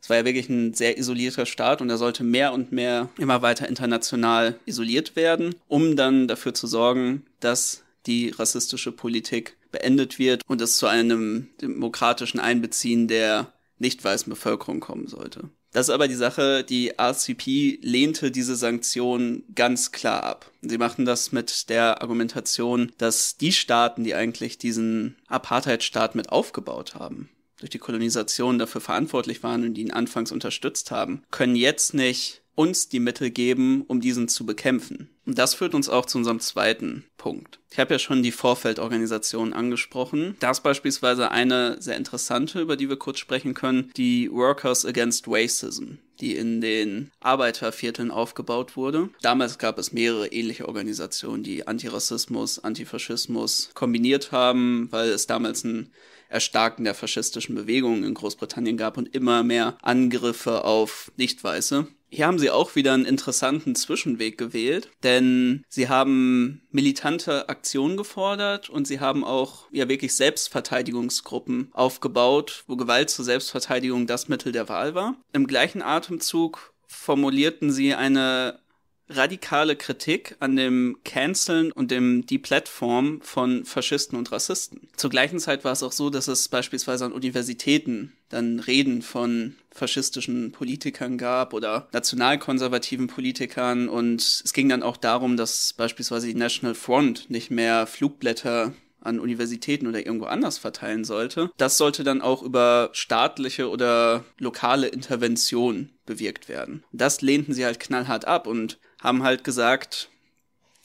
Es war ja wirklich ein sehr isolierter Staat und er sollte mehr und mehr immer weiter international isoliert werden, um dann dafür zu sorgen, dass die rassistische Politik beendet wird und es zu einem demokratischen Einbeziehen der nicht weißen Bevölkerung kommen sollte. Das ist aber die Sache, die RCP lehnte diese Sanktionen ganz klar ab. Sie machten das mit der Argumentation, dass die Staaten, die eigentlich diesen Apartheid-Staat mit aufgebaut haben, durch die Kolonisation dafür verantwortlich waren und ihn anfangs unterstützt haben, können jetzt nicht uns die Mittel geben, um diesen zu bekämpfen. Und das führt uns auch zu unserem zweiten Punkt. Ich habe ja schon die Vorfeldorganisation angesprochen. Da ist beispielsweise eine sehr interessante, über die wir kurz sprechen können, die Workers Against Racism, die in den Arbeitervierteln aufgebaut wurde. Damals gab es mehrere ähnliche Organisationen, die Antirassismus, Antifaschismus kombiniert haben, weil es damals ein Erstarken der faschistischen Bewegungen in Großbritannien gab und immer mehr Angriffe auf Nichtweiße. Hier haben sie auch wieder einen interessanten Zwischenweg gewählt, denn sie haben militante Aktionen gefordert und sie haben auch ja wirklich Selbstverteidigungsgruppen aufgebaut, wo Gewalt zur Selbstverteidigung das Mittel der Wahl war. Im gleichen Atemzug formulierten sie eine radikale Kritik an dem Canceln und dem Deplatform von Faschisten und Rassisten. Zur gleichen Zeit war es auch so, dass es beispielsweise an Universitäten dann Reden von faschistischen Politikern gab oder nationalkonservativen Politikern und es ging dann auch darum, dass beispielsweise die National Front nicht mehr Flugblätter an Universitäten oder irgendwo anders verteilen sollte. Das sollte dann auch über staatliche oder lokale Intervention bewirkt werden. Das lehnten sie halt knallhart ab und haben halt gesagt,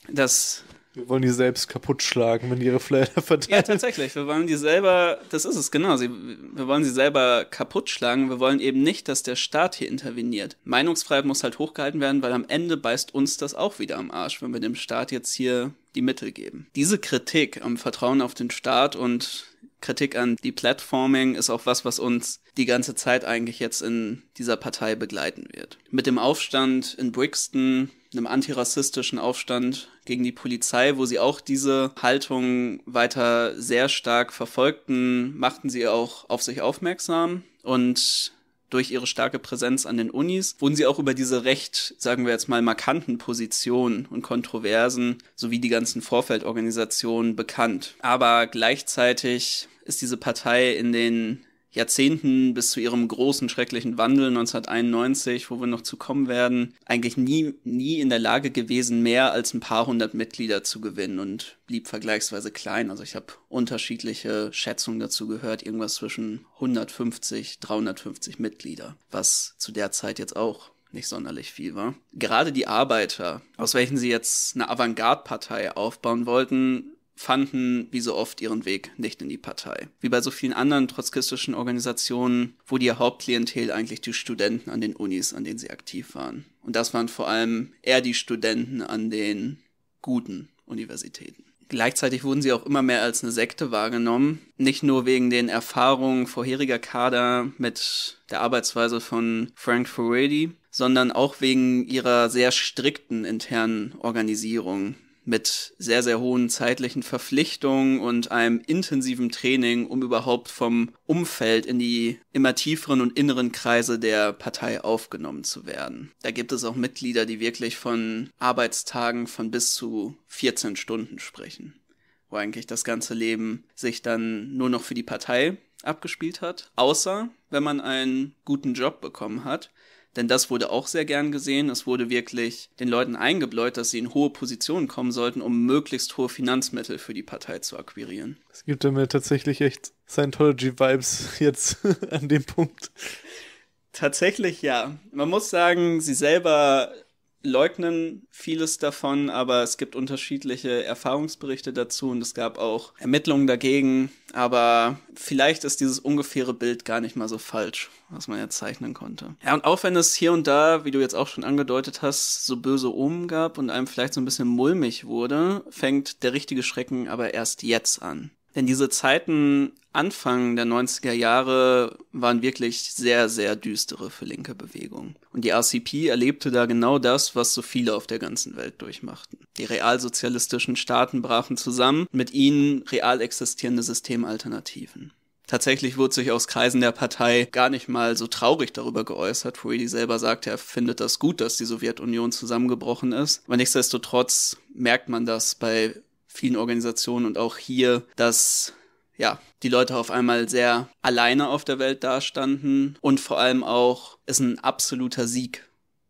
dass. Wir wollen die selbst kaputt schlagen, wenn die ihre Flyer verteilen. Ja, tatsächlich. Wir wollen die selber, das ist es genau. Sie, wir wollen sie selber kaputt schlagen. Wir wollen eben nicht, dass der Staat hier interveniert. Meinungsfreiheit muss halt hochgehalten werden, weil am Ende beißt uns das auch wieder am Arsch, wenn wir dem Staat jetzt hier die Mittel geben. Diese Kritik am Vertrauen auf den Staat und Kritik an Deplatforming ist auch was, was uns die ganze Zeit eigentlich jetzt in dieser Partei begleiten wird. Mit dem Aufstand in Brixton, einem antirassistischen Aufstand gegen die Polizei, wo sie auch diese Haltung weiter sehr stark verfolgten, machten sie auch auf sich aufmerksam und durch ihre starke Präsenz an den Unis wurden sie auch über diese recht, sagen wir jetzt mal, markanten Positionen und Kontroversen sowie die ganzen Vorfeldorganisationen bekannt. Aber gleichzeitig ist diese Partei in den Jahrzehnten bis zu ihrem großen schrecklichen Wandel 1991, wo wir noch zu kommen werden, eigentlich nie, nie in der Lage gewesen, mehr als ein paar hundert Mitglieder zu gewinnen und blieb vergleichsweise klein. Also ich habe unterschiedliche Schätzungen dazu gehört, irgendwas zwischen 150, 350 Mitglieder, was zu der Zeit jetzt auch nicht sonderlich viel war. Gerade die Arbeiter, aus welchen sie jetzt eine Avantgarde-Partei aufbauen wollten, fanden wie so oft ihren Weg nicht in die Partei. Wie bei so vielen anderen trotzkistischen Organisationen, wo die Hauptklientel eigentlich die Studenten an den Unis, an denen sie aktiv waren. Und das waren vor allem eher die Studenten an den guten Universitäten. Gleichzeitig wurden sie auch immer mehr als eine Sekte wahrgenommen, nicht nur wegen den Erfahrungen vorheriger Kader mit der Arbeitsweise von Frank Furedi, sondern auch wegen ihrer sehr strikten internen Organisierung mit sehr, sehr hohen zeitlichen Verpflichtungen und einem intensiven Training, um überhaupt vom Umfeld in die immer tieferen und inneren Kreise der Partei aufgenommen zu werden. Da gibt es auch Mitglieder, die wirklich von Arbeitstagen von bis zu 14 Stunden sprechen, wo eigentlich das ganze Leben sich dann nur noch für die Partei abgespielt hat, außer wenn man einen guten Job bekommen hat, denn das wurde auch sehr gern gesehen. Es wurde wirklich den Leuten eingebläut, dass sie in hohe Positionen kommen sollten, um möglichst hohe Finanzmittel für die Partei zu akquirieren. Es gibt ja mir tatsächlich echt Scientology-Vibes jetzt an dem Punkt. Tatsächlich ja. Man muss sagen, sie selber leugnen vieles davon, aber es gibt unterschiedliche Erfahrungsberichte dazu und es gab auch Ermittlungen dagegen. Aber vielleicht ist dieses ungefähre Bild gar nicht mal so falsch, was man jetzt zeichnen konnte. Ja, und auch wenn es hier und da, wie du jetzt auch schon angedeutet hast, so böse Omen gab und einem vielleicht so ein bisschen mulmig wurde, fängt der richtige Schrecken aber erst jetzt an. Denn diese Zeiten Anfang der 90er Jahre waren wirklich sehr, sehr düstere für linke Bewegungen. Und die RCP erlebte da genau das, was so viele auf der ganzen Welt durchmachten. Die realsozialistischen Staaten brachen zusammen, mit ihnen real existierende Systemalternativen. Tatsächlich wurde sich aus Kreisen der Partei gar nicht mal so traurig darüber geäußert. die selber sagte, er findet das gut, dass die Sowjetunion zusammengebrochen ist. Aber nichtsdestotrotz merkt man das bei vielen Organisationen und auch hier, dass ja, die Leute auf einmal sehr alleine auf der Welt dastanden und vor allem auch es ein absoluter Sieg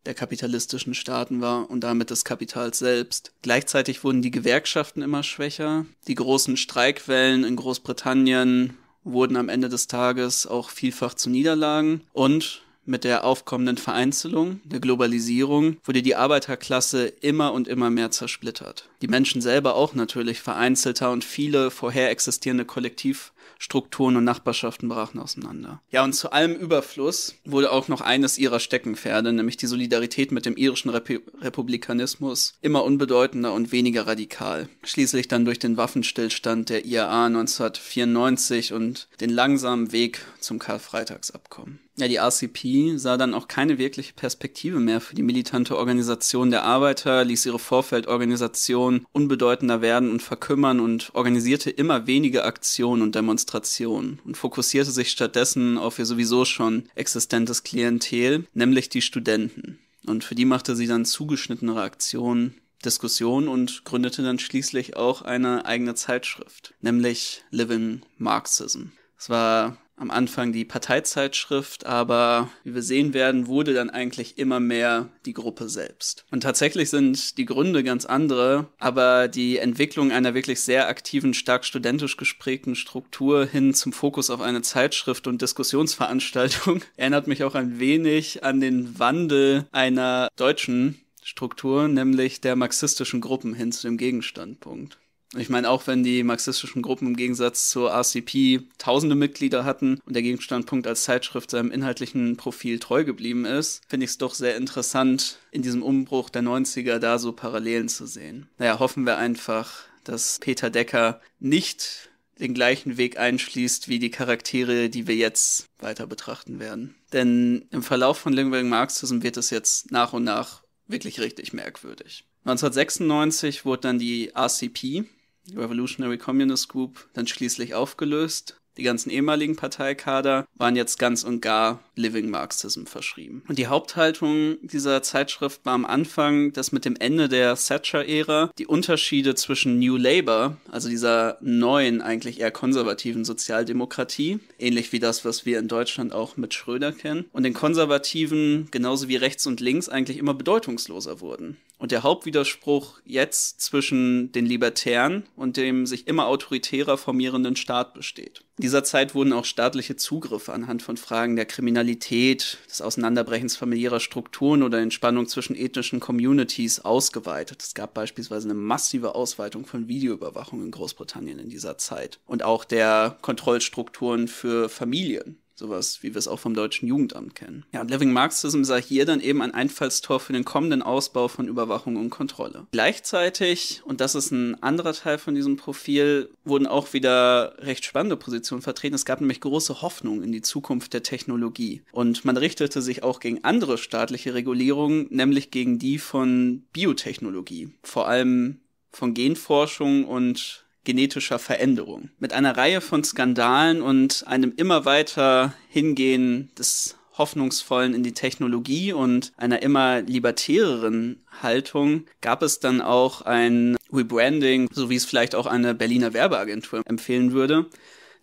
der kapitalistischen Staaten war und damit des Kapitals selbst. Gleichzeitig wurden die Gewerkschaften immer schwächer. Die großen Streikwellen in Großbritannien wurden am Ende des Tages auch vielfach zu Niederlagen und mit der aufkommenden Vereinzelung, der Globalisierung, wurde die Arbeiterklasse immer und immer mehr zersplittert. Die Menschen selber auch natürlich vereinzelter und viele vorher existierende Kollektivstrukturen und Nachbarschaften brachen auseinander. Ja, und zu allem Überfluss wurde auch noch eines ihrer Steckenpferde, nämlich die Solidarität mit dem irischen Repu Republikanismus, immer unbedeutender und weniger radikal. Schließlich dann durch den Waffenstillstand der IAA 1994 und den langsamen Weg zum Karfreitagsabkommen. Ja, die RCP sah dann auch keine wirkliche Perspektive mehr für die militante Organisation der Arbeiter, ließ ihre Vorfeldorganisation unbedeutender werden und verkümmern und organisierte immer weniger Aktionen und Demonstrationen und fokussierte sich stattdessen auf ihr sowieso schon existentes Klientel, nämlich die Studenten. Und für die machte sie dann zugeschnittenere Aktionen, Diskussionen und gründete dann schließlich auch eine eigene Zeitschrift, nämlich Living Marxism. Es war am Anfang die Parteizeitschrift, aber wie wir sehen werden, wurde dann eigentlich immer mehr die Gruppe selbst. Und tatsächlich sind die Gründe ganz andere, aber die Entwicklung einer wirklich sehr aktiven, stark studentisch gesprägten Struktur hin zum Fokus auf eine Zeitschrift und Diskussionsveranstaltung erinnert mich auch ein wenig an den Wandel einer deutschen Struktur, nämlich der marxistischen Gruppen hin zu dem Gegenstandpunkt. Ich meine, auch wenn die marxistischen Gruppen im Gegensatz zur RCP tausende Mitglieder hatten und der Gegenstandpunkt als Zeitschrift seinem inhaltlichen Profil treu geblieben ist, finde ich es doch sehr interessant, in diesem Umbruch der 90er da so Parallelen zu sehen. Naja, hoffen wir einfach, dass Peter Decker nicht den gleichen Weg einschließt wie die Charaktere, die wir jetzt weiter betrachten werden. Denn im Verlauf von Lingering Marxism wird es jetzt nach und nach wirklich richtig merkwürdig. 1996 wurde dann die RCP, Revolutionary Communist Group, dann schließlich aufgelöst. Die ganzen ehemaligen Parteikader waren jetzt ganz und gar Living Marxism verschrieben. Und die Haupthaltung dieser Zeitschrift war am Anfang, dass mit dem Ende der Thatcher-Ära die Unterschiede zwischen New Labour, also dieser neuen, eigentlich eher konservativen Sozialdemokratie, ähnlich wie das, was wir in Deutschland auch mit Schröder kennen, und den Konservativen, genauso wie rechts und links, eigentlich immer bedeutungsloser wurden. Und der Hauptwiderspruch jetzt zwischen den Libertären und dem sich immer autoritärer formierenden Staat besteht. In dieser Zeit wurden auch staatliche Zugriffe anhand von Fragen der Kriminalität, des Auseinanderbrechens familiärer Strukturen oder Entspannung zwischen ethnischen Communities ausgeweitet. Es gab beispielsweise eine massive Ausweitung von Videoüberwachung in Großbritannien in dieser Zeit und auch der Kontrollstrukturen für Familien Sowas, wie wir es auch vom deutschen Jugendamt kennen. Ja, Living Marxism sah hier dann eben ein Einfallstor für den kommenden Ausbau von Überwachung und Kontrolle. Gleichzeitig, und das ist ein anderer Teil von diesem Profil, wurden auch wieder recht spannende Positionen vertreten. Es gab nämlich große Hoffnung in die Zukunft der Technologie. Und man richtete sich auch gegen andere staatliche Regulierungen, nämlich gegen die von Biotechnologie. Vor allem von Genforschung und genetischer Veränderung. Mit einer Reihe von Skandalen und einem immer weiter Hingehen des Hoffnungsvollen in die Technologie und einer immer libertäreren Haltung gab es dann auch ein Rebranding, so wie es vielleicht auch eine Berliner Werbeagentur empfehlen würde.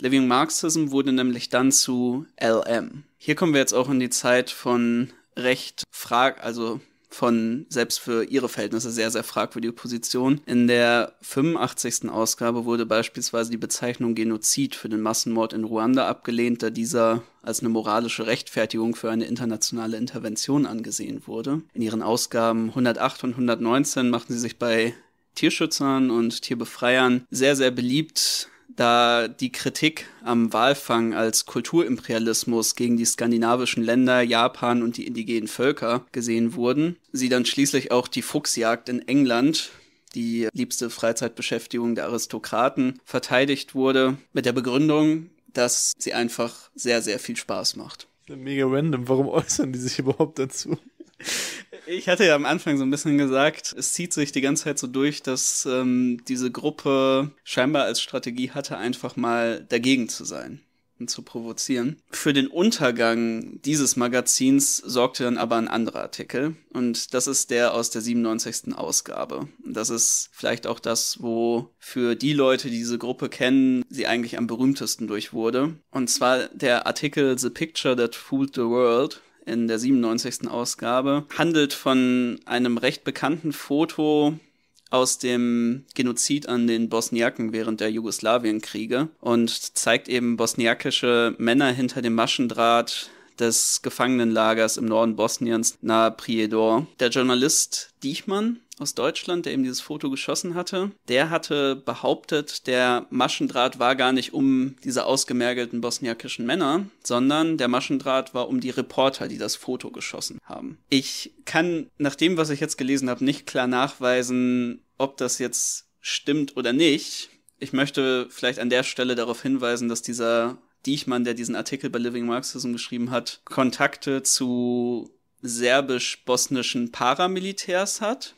Living Marxism wurde nämlich dann zu LM. Hier kommen wir jetzt auch in die Zeit von recht frag, also von selbst für ihre Verhältnisse sehr, sehr fragwürdige Position. In der 85. Ausgabe wurde beispielsweise die Bezeichnung Genozid für den Massenmord in Ruanda abgelehnt, da dieser als eine moralische Rechtfertigung für eine internationale Intervention angesehen wurde. In ihren Ausgaben 108 und 119 machten sie sich bei Tierschützern und Tierbefreiern sehr, sehr beliebt da die Kritik am Walfang als Kulturimperialismus gegen die skandinavischen Länder, Japan und die indigenen Völker gesehen wurden, sie dann schließlich auch die Fuchsjagd in England die liebste Freizeitbeschäftigung der Aristokraten verteidigt wurde, mit der Begründung, dass sie einfach sehr, sehr viel Spaß macht. Mega random, warum äußern die sich überhaupt dazu? Ich hatte ja am Anfang so ein bisschen gesagt, es zieht sich die ganze Zeit so durch, dass ähm, diese Gruppe scheinbar als Strategie hatte, einfach mal dagegen zu sein und zu provozieren. Für den Untergang dieses Magazins sorgte dann aber ein anderer Artikel und das ist der aus der 97. Ausgabe. das ist vielleicht auch das, wo für die Leute, die diese Gruppe kennen, sie eigentlich am berühmtesten durch wurde. Und zwar der Artikel The Picture That Fooled the World in der 97. Ausgabe, handelt von einem recht bekannten Foto aus dem Genozid an den Bosniaken während der Jugoslawienkriege und zeigt eben bosniakische Männer hinter dem Maschendraht des Gefangenenlagers im Norden Bosniens nahe Priedor. Der Journalist Diechmann aus Deutschland, der eben dieses Foto geschossen hatte, der hatte behauptet, der Maschendraht war gar nicht um diese ausgemergelten bosniakischen Männer, sondern der Maschendraht war um die Reporter, die das Foto geschossen haben. Ich kann nach dem, was ich jetzt gelesen habe, nicht klar nachweisen, ob das jetzt stimmt oder nicht. Ich möchte vielleicht an der Stelle darauf hinweisen, dass dieser Diechmann, der diesen Artikel bei Living Marxism geschrieben hat, Kontakte zu serbisch-bosnischen Paramilitärs hat,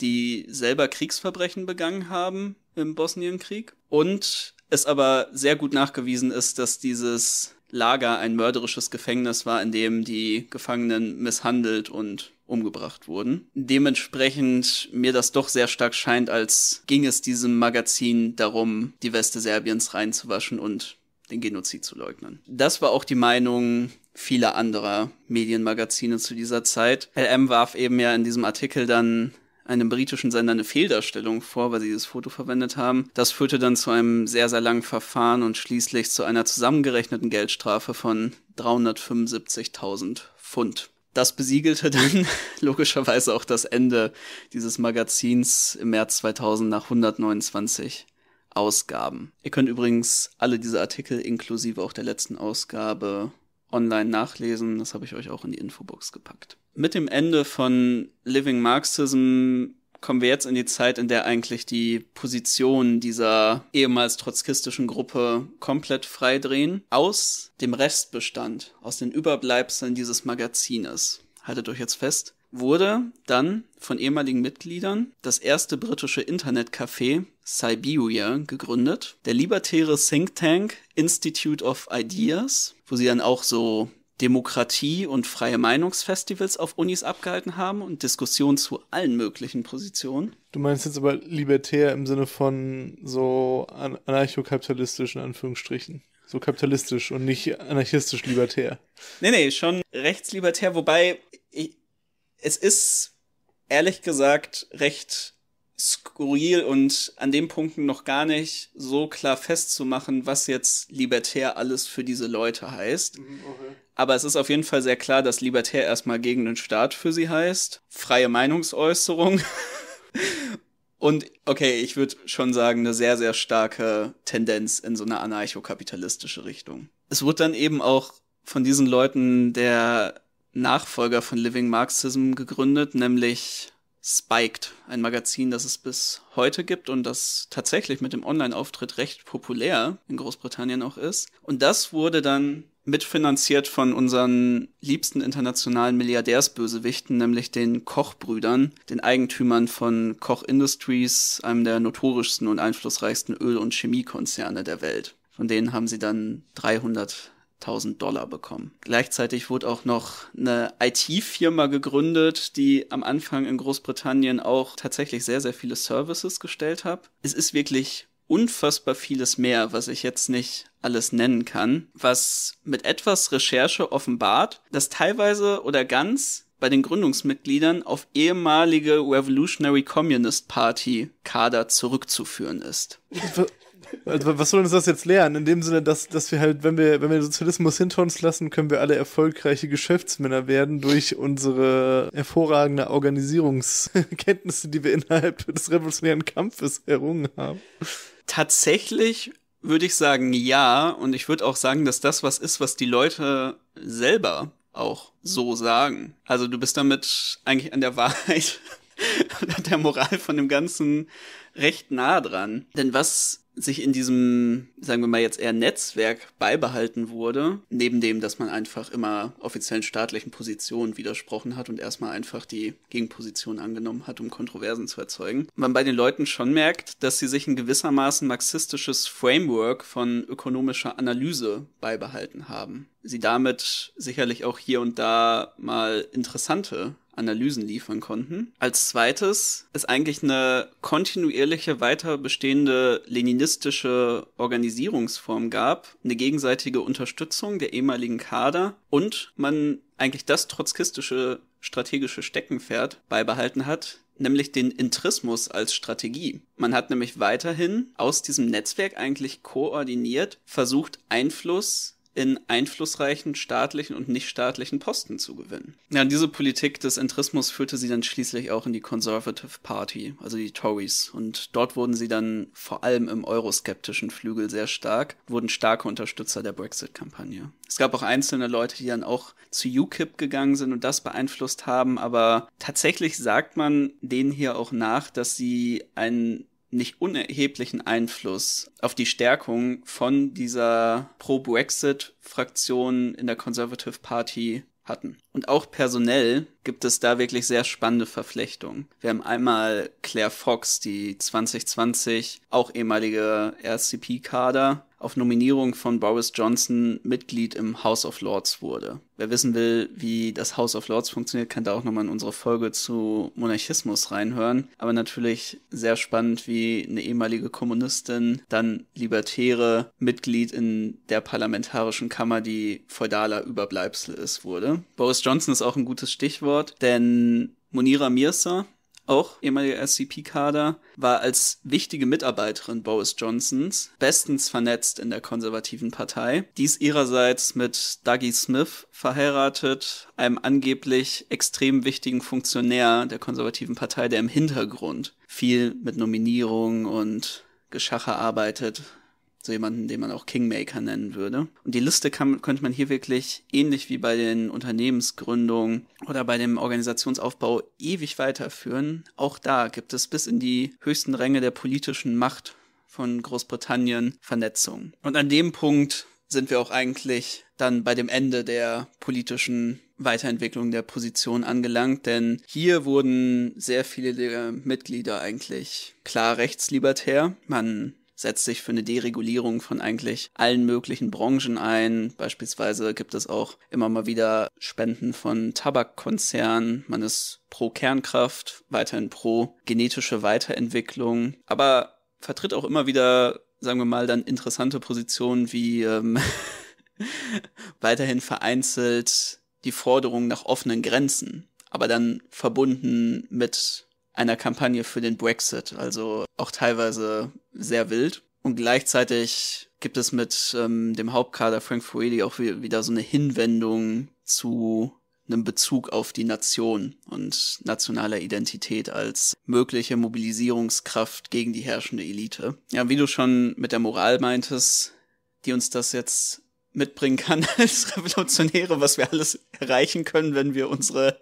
die selber Kriegsverbrechen begangen haben im Bosnienkrieg und es aber sehr gut nachgewiesen ist, dass dieses Lager ein mörderisches Gefängnis war, in dem die Gefangenen misshandelt und umgebracht wurden. Dementsprechend mir das doch sehr stark scheint, als ging es diesem Magazin darum, die Weste Serbiens reinzuwaschen und den Genozid zu leugnen. Das war auch die Meinung vieler anderer Medienmagazine zu dieser Zeit. LM warf eben ja in diesem Artikel dann einem britischen Sender eine Fehldarstellung vor, weil sie dieses Foto verwendet haben. Das führte dann zu einem sehr, sehr langen Verfahren und schließlich zu einer zusammengerechneten Geldstrafe von 375.000 Pfund. Das besiegelte dann logischerweise auch das Ende dieses Magazins im März 2000 nach 129 Ausgaben. Ihr könnt übrigens alle diese Artikel inklusive auch der letzten Ausgabe online nachlesen. Das habe ich euch auch in die Infobox gepackt mit dem Ende von Living Marxism kommen wir jetzt in die Zeit, in der eigentlich die Positionen dieser ehemals trotzkistischen Gruppe komplett frei drehen. Aus dem Restbestand, aus den Überbleibseln dieses Magazines, haltet euch jetzt fest, wurde dann von ehemaligen Mitgliedern das erste britische Internetcafé Siberia gegründet, der libertäre Think Tank Institute of Ideas, wo sie dann auch so Demokratie- und freie Meinungsfestivals auf Unis abgehalten haben und Diskussionen zu allen möglichen Positionen. Du meinst jetzt aber libertär im Sinne von so anarchokapitalistisch in Anführungsstrichen. So kapitalistisch und nicht anarchistisch libertär. Nee, nee, schon rechtslibertär, wobei ich, es ist ehrlich gesagt recht skurril und an den Punkten noch gar nicht so klar festzumachen, was jetzt libertär alles für diese Leute heißt. Mhm, okay. Aber es ist auf jeden Fall sehr klar, dass libertär erstmal gegen den Staat für sie heißt. Freie Meinungsäußerung. Und okay, ich würde schon sagen, eine sehr, sehr starke Tendenz in so eine anarchokapitalistische Richtung. Es wurde dann eben auch von diesen Leuten der Nachfolger von Living Marxism gegründet, nämlich Spiked, ein Magazin, das es bis heute gibt und das tatsächlich mit dem Online-Auftritt recht populär in Großbritannien auch ist. Und das wurde dann mitfinanziert von unseren liebsten internationalen Milliardärsbösewichten, nämlich den Koch-Brüdern, den Eigentümern von Koch Industries, einem der notorischsten und einflussreichsten Öl- und Chemiekonzerne der Welt. Von denen haben sie dann 300.000 Dollar bekommen. Gleichzeitig wurde auch noch eine IT-Firma gegründet, die am Anfang in Großbritannien auch tatsächlich sehr, sehr viele Services gestellt hat. Es ist wirklich unfassbar vieles mehr, was ich jetzt nicht alles nennen kann, was mit etwas Recherche offenbart, dass teilweise oder ganz bei den Gründungsmitgliedern auf ehemalige Revolutionary Communist Party Kader zurückzuführen ist. Also, was soll uns das jetzt lernen? In dem Sinne, dass, dass wir halt, wenn wir, wenn wir den Sozialismus hinter uns lassen, können wir alle erfolgreiche Geschäftsmänner werden durch unsere hervorragende Organisierungskenntnisse, die wir innerhalb des revolutionären Kampfes errungen haben. Tatsächlich würde ich sagen, ja. Und ich würde auch sagen, dass das was ist, was die Leute selber auch so sagen. Also du bist damit eigentlich an der Wahrheit oder der Moral von dem Ganzen recht nah dran. Denn was sich in diesem, sagen wir mal jetzt eher Netzwerk beibehalten wurde, neben dem, dass man einfach immer offiziellen staatlichen Positionen widersprochen hat und erstmal einfach die Gegenposition angenommen hat, um Kontroversen zu erzeugen, man bei den Leuten schon merkt, dass sie sich ein gewissermaßen marxistisches Framework von ökonomischer Analyse beibehalten haben. Sie damit sicherlich auch hier und da mal interessante Analysen liefern konnten. Als zweites ist eigentlich eine kontinuierliche weiter bestehende leninistische Organisierungsform gab, eine gegenseitige Unterstützung der ehemaligen Kader und man eigentlich das trotzkistische strategische Steckenpferd beibehalten hat, nämlich den Intrismus als Strategie. Man hat nämlich weiterhin aus diesem Netzwerk eigentlich koordiniert versucht, Einfluss in einflussreichen staatlichen und nichtstaatlichen Posten zu gewinnen. Ja, diese Politik des Entrismus führte sie dann schließlich auch in die Conservative Party, also die Tories. Und dort wurden sie dann vor allem im euroskeptischen Flügel sehr stark, wurden starke Unterstützer der Brexit-Kampagne. Es gab auch einzelne Leute, die dann auch zu UKIP gegangen sind und das beeinflusst haben, aber tatsächlich sagt man denen hier auch nach, dass sie einen nicht unerheblichen Einfluss auf die Stärkung von dieser Pro-Brexit-Fraktion in der Conservative Party hatten. Und auch personell gibt es da wirklich sehr spannende Verflechtungen. Wir haben einmal Claire Fox, die 2020 auch ehemalige RCP-Kader auf Nominierung von Boris Johnson Mitglied im House of Lords wurde. Wer wissen will, wie das House of Lords funktioniert, kann da auch nochmal in unsere Folge zu Monarchismus reinhören. Aber natürlich sehr spannend, wie eine ehemalige Kommunistin, dann libertäre Mitglied in der parlamentarischen Kammer, die feudaler Überbleibsel ist, wurde. Boris Johnson ist auch ein gutes Stichwort, denn Munira Mirza, auch ehemaliger SCP-Kader, war als wichtige Mitarbeiterin Boris Johnsons bestens vernetzt in der konservativen Partei. Dies ihrerseits mit Dougie Smith verheiratet, einem angeblich extrem wichtigen Funktionär der konservativen Partei, der im Hintergrund viel mit Nominierungen und Geschacher arbeitet, so jemanden, den man auch Kingmaker nennen würde. Und die Liste kann, könnte man hier wirklich ähnlich wie bei den Unternehmensgründungen oder bei dem Organisationsaufbau ewig weiterführen. Auch da gibt es bis in die höchsten Ränge der politischen Macht von Großbritannien Vernetzung. Und an dem Punkt sind wir auch eigentlich dann bei dem Ende der politischen Weiterentwicklung der Position angelangt, denn hier wurden sehr viele Mitglieder eigentlich klar rechtslibertär. Man setzt sich für eine Deregulierung von eigentlich allen möglichen Branchen ein. Beispielsweise gibt es auch immer mal wieder Spenden von Tabakkonzernen. Man ist pro Kernkraft, weiterhin pro genetische Weiterentwicklung, aber vertritt auch immer wieder, sagen wir mal, dann interessante Positionen wie ähm, weiterhin vereinzelt die Forderung nach offenen Grenzen, aber dann verbunden mit einer Kampagne für den Brexit. Also auch teilweise sehr wild. Und gleichzeitig gibt es mit ähm, dem Hauptkader Frank Fuedi auch wieder so eine Hinwendung zu einem Bezug auf die Nation und nationaler Identität als mögliche Mobilisierungskraft gegen die herrschende Elite. Ja, wie du schon mit der Moral meintest, die uns das jetzt mitbringen kann als Revolutionäre, was wir alles erreichen können, wenn wir unsere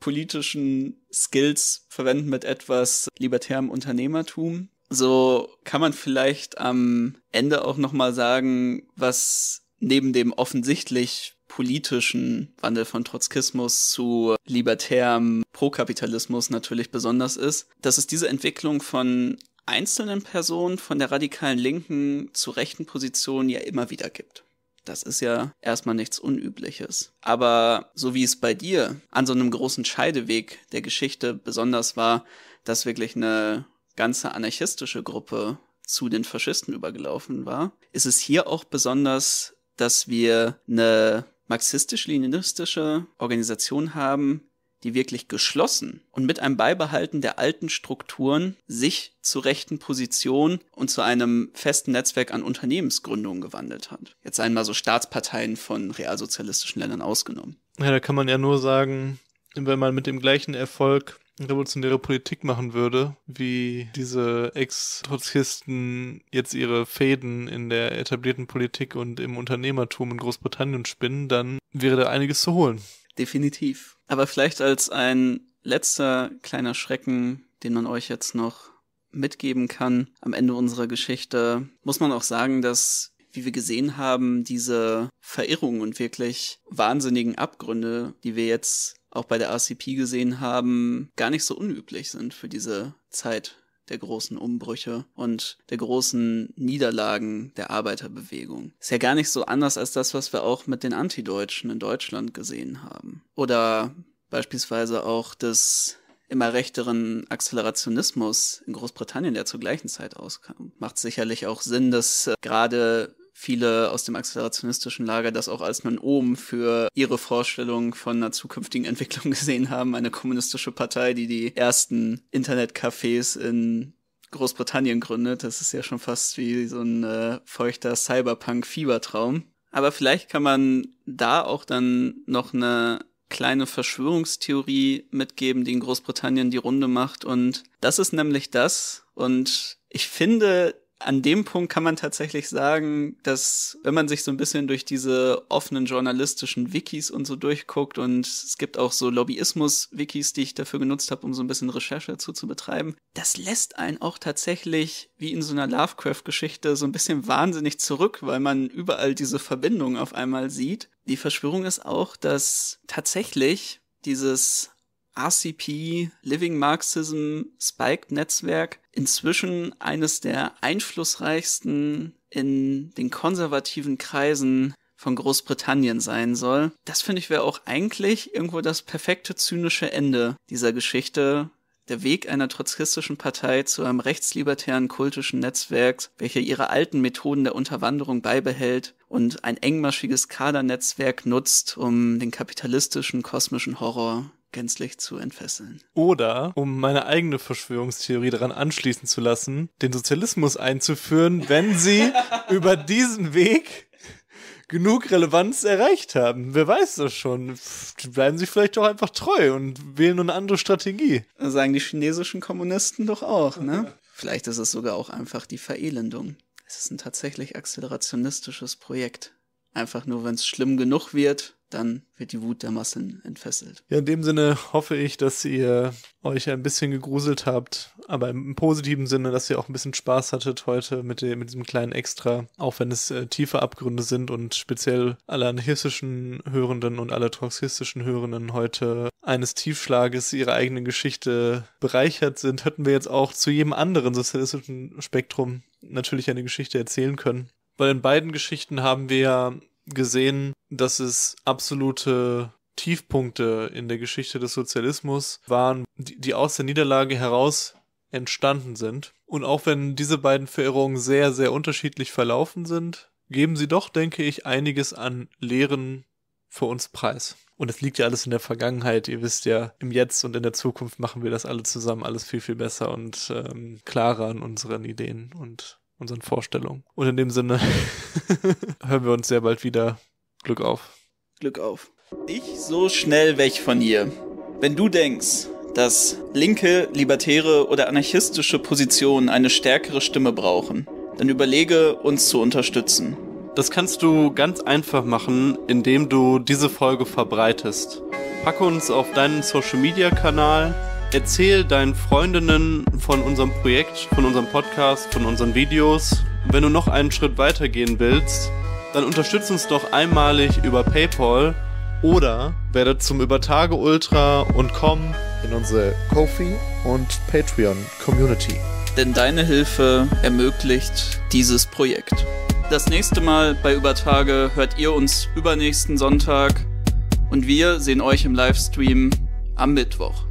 politischen Skills verwenden mit etwas libertärem Unternehmertum. So kann man vielleicht am Ende auch nochmal sagen, was neben dem offensichtlich politischen Wandel von Trotzkismus zu libertärem Prokapitalismus natürlich besonders ist, dass es diese Entwicklung von einzelnen Personen von der radikalen Linken zu rechten Positionen ja immer wieder gibt. Das ist ja erstmal nichts Unübliches. Aber so wie es bei dir an so einem großen Scheideweg der Geschichte besonders war, dass wirklich eine ganze anarchistische Gruppe zu den Faschisten übergelaufen war, ist es hier auch besonders, dass wir eine marxistisch-leninistische Organisation haben, die wirklich geschlossen und mit einem Beibehalten der alten Strukturen sich zur rechten Position und zu einem festen Netzwerk an Unternehmensgründungen gewandelt hat. Jetzt einmal so Staatsparteien von realsozialistischen Ländern ausgenommen. Ja, da kann man ja nur sagen, wenn man mit dem gleichen Erfolg revolutionäre Politik machen würde, wie diese Ex-Trotzkisten jetzt ihre Fäden in der etablierten Politik und im Unternehmertum in Großbritannien spinnen, dann wäre da einiges zu holen. Definitiv. Aber vielleicht als ein letzter kleiner Schrecken, den man euch jetzt noch mitgeben kann am Ende unserer Geschichte, muss man auch sagen, dass, wie wir gesehen haben, diese Verirrung und wirklich wahnsinnigen Abgründe, die wir jetzt auch bei der RCP gesehen haben, gar nicht so unüblich sind für diese Zeit der großen Umbrüche und der großen Niederlagen der Arbeiterbewegung. Ist ja gar nicht so anders als das, was wir auch mit den Antideutschen in Deutschland gesehen haben. Oder beispielsweise auch des immer rechteren Accelerationismus in Großbritannien, der zur gleichen Zeit auskam. Macht sicherlich auch Sinn, dass äh, gerade viele aus dem accelerationistischen Lager das auch als einen Oben für ihre Vorstellung von einer zukünftigen Entwicklung gesehen haben. Eine kommunistische Partei, die die ersten Internetcafés in Großbritannien gründet. Das ist ja schon fast wie so ein äh, feuchter Cyberpunk-Fiebertraum. Aber vielleicht kann man da auch dann noch eine kleine Verschwörungstheorie mitgeben, die in Großbritannien die Runde macht. Und das ist nämlich das. Und ich finde, an dem Punkt kann man tatsächlich sagen, dass wenn man sich so ein bisschen durch diese offenen journalistischen Wikis und so durchguckt und es gibt auch so Lobbyismus-Wikis, die ich dafür genutzt habe, um so ein bisschen Recherche dazu zu betreiben, das lässt einen auch tatsächlich wie in so einer Lovecraft-Geschichte so ein bisschen wahnsinnig zurück, weil man überall diese Verbindung auf einmal sieht. Die Verschwörung ist auch, dass tatsächlich dieses RCP, Living Marxism, Spiked Netzwerk inzwischen eines der einflussreichsten in den konservativen Kreisen von Großbritannien sein soll. Das finde ich wäre auch eigentlich irgendwo das perfekte zynische Ende dieser Geschichte, der Weg einer trotzkistischen Partei zu einem rechtslibertären kultischen Netzwerk, welche ihre alten Methoden der Unterwanderung beibehält und ein engmaschiges Kadernetzwerk nutzt, um den kapitalistischen kosmischen Horror gänzlich zu entfesseln. Oder, um meine eigene Verschwörungstheorie daran anschließen zu lassen, den Sozialismus einzuführen, wenn sie über diesen Weg genug Relevanz erreicht haben. Wer weiß das schon? Die bleiben sich vielleicht doch einfach treu und wählen nur eine andere Strategie. Das sagen die chinesischen Kommunisten doch auch, ne? Ja. Vielleicht ist es sogar auch einfach die Verelendung. Es ist ein tatsächlich accelerationistisches Projekt. Einfach nur, wenn es schlimm genug wird, dann wird die Wut der Massen entfesselt. Ja, in dem Sinne hoffe ich, dass ihr euch ein bisschen gegruselt habt, aber im positiven Sinne, dass ihr auch ein bisschen Spaß hattet heute mit, dem, mit diesem kleinen Extra, auch wenn es äh, tiefe Abgründe sind und speziell alle anarchistischen Hörenden und alle toxistischen Hörenden heute eines Tiefschlages ihrer eigenen Geschichte bereichert sind, hätten wir jetzt auch zu jedem anderen sozialistischen Spektrum natürlich eine Geschichte erzählen können. Weil in beiden Geschichten haben wir ja gesehen, dass es absolute Tiefpunkte in der Geschichte des Sozialismus waren, die, aus der Niederlage heraus entstanden sind. Und auch wenn diese beiden Verirrungen sehr, sehr unterschiedlich verlaufen sind, geben sie doch, denke ich, einiges an Lehren für uns preis. Und es liegt ja alles in der Vergangenheit. Ihr wisst ja, im Jetzt und in der Zukunft machen wir das alle zusammen alles viel, viel besser und ähm, klarer an unseren Ideen und unseren Vorstellungen. Und in dem Sinne hören wir uns sehr bald wieder. Glück auf. Glück auf. Ich so schnell weg von hier. Wenn du denkst, dass linke, libertäre oder anarchistische Positionen eine stärkere Stimme brauchen, dann überlege, uns zu unterstützen. Das kannst du ganz einfach machen, indem du diese Folge verbreitest. Packe uns auf deinen Social-Media-Kanal erzähl deinen Freundinnen von unserem Projekt, von unserem Podcast, von unseren Videos. Wenn du noch einen Schritt weiter gehen willst, dann unterstützt uns doch einmalig über PayPal oder werde zum Übertage Ultra und komm in unsere Kofi und Patreon Community. Denn deine Hilfe ermöglicht dieses Projekt. Das nächste Mal bei Übertage hört ihr uns übernächsten Sonntag und wir sehen euch im Livestream am Mittwoch.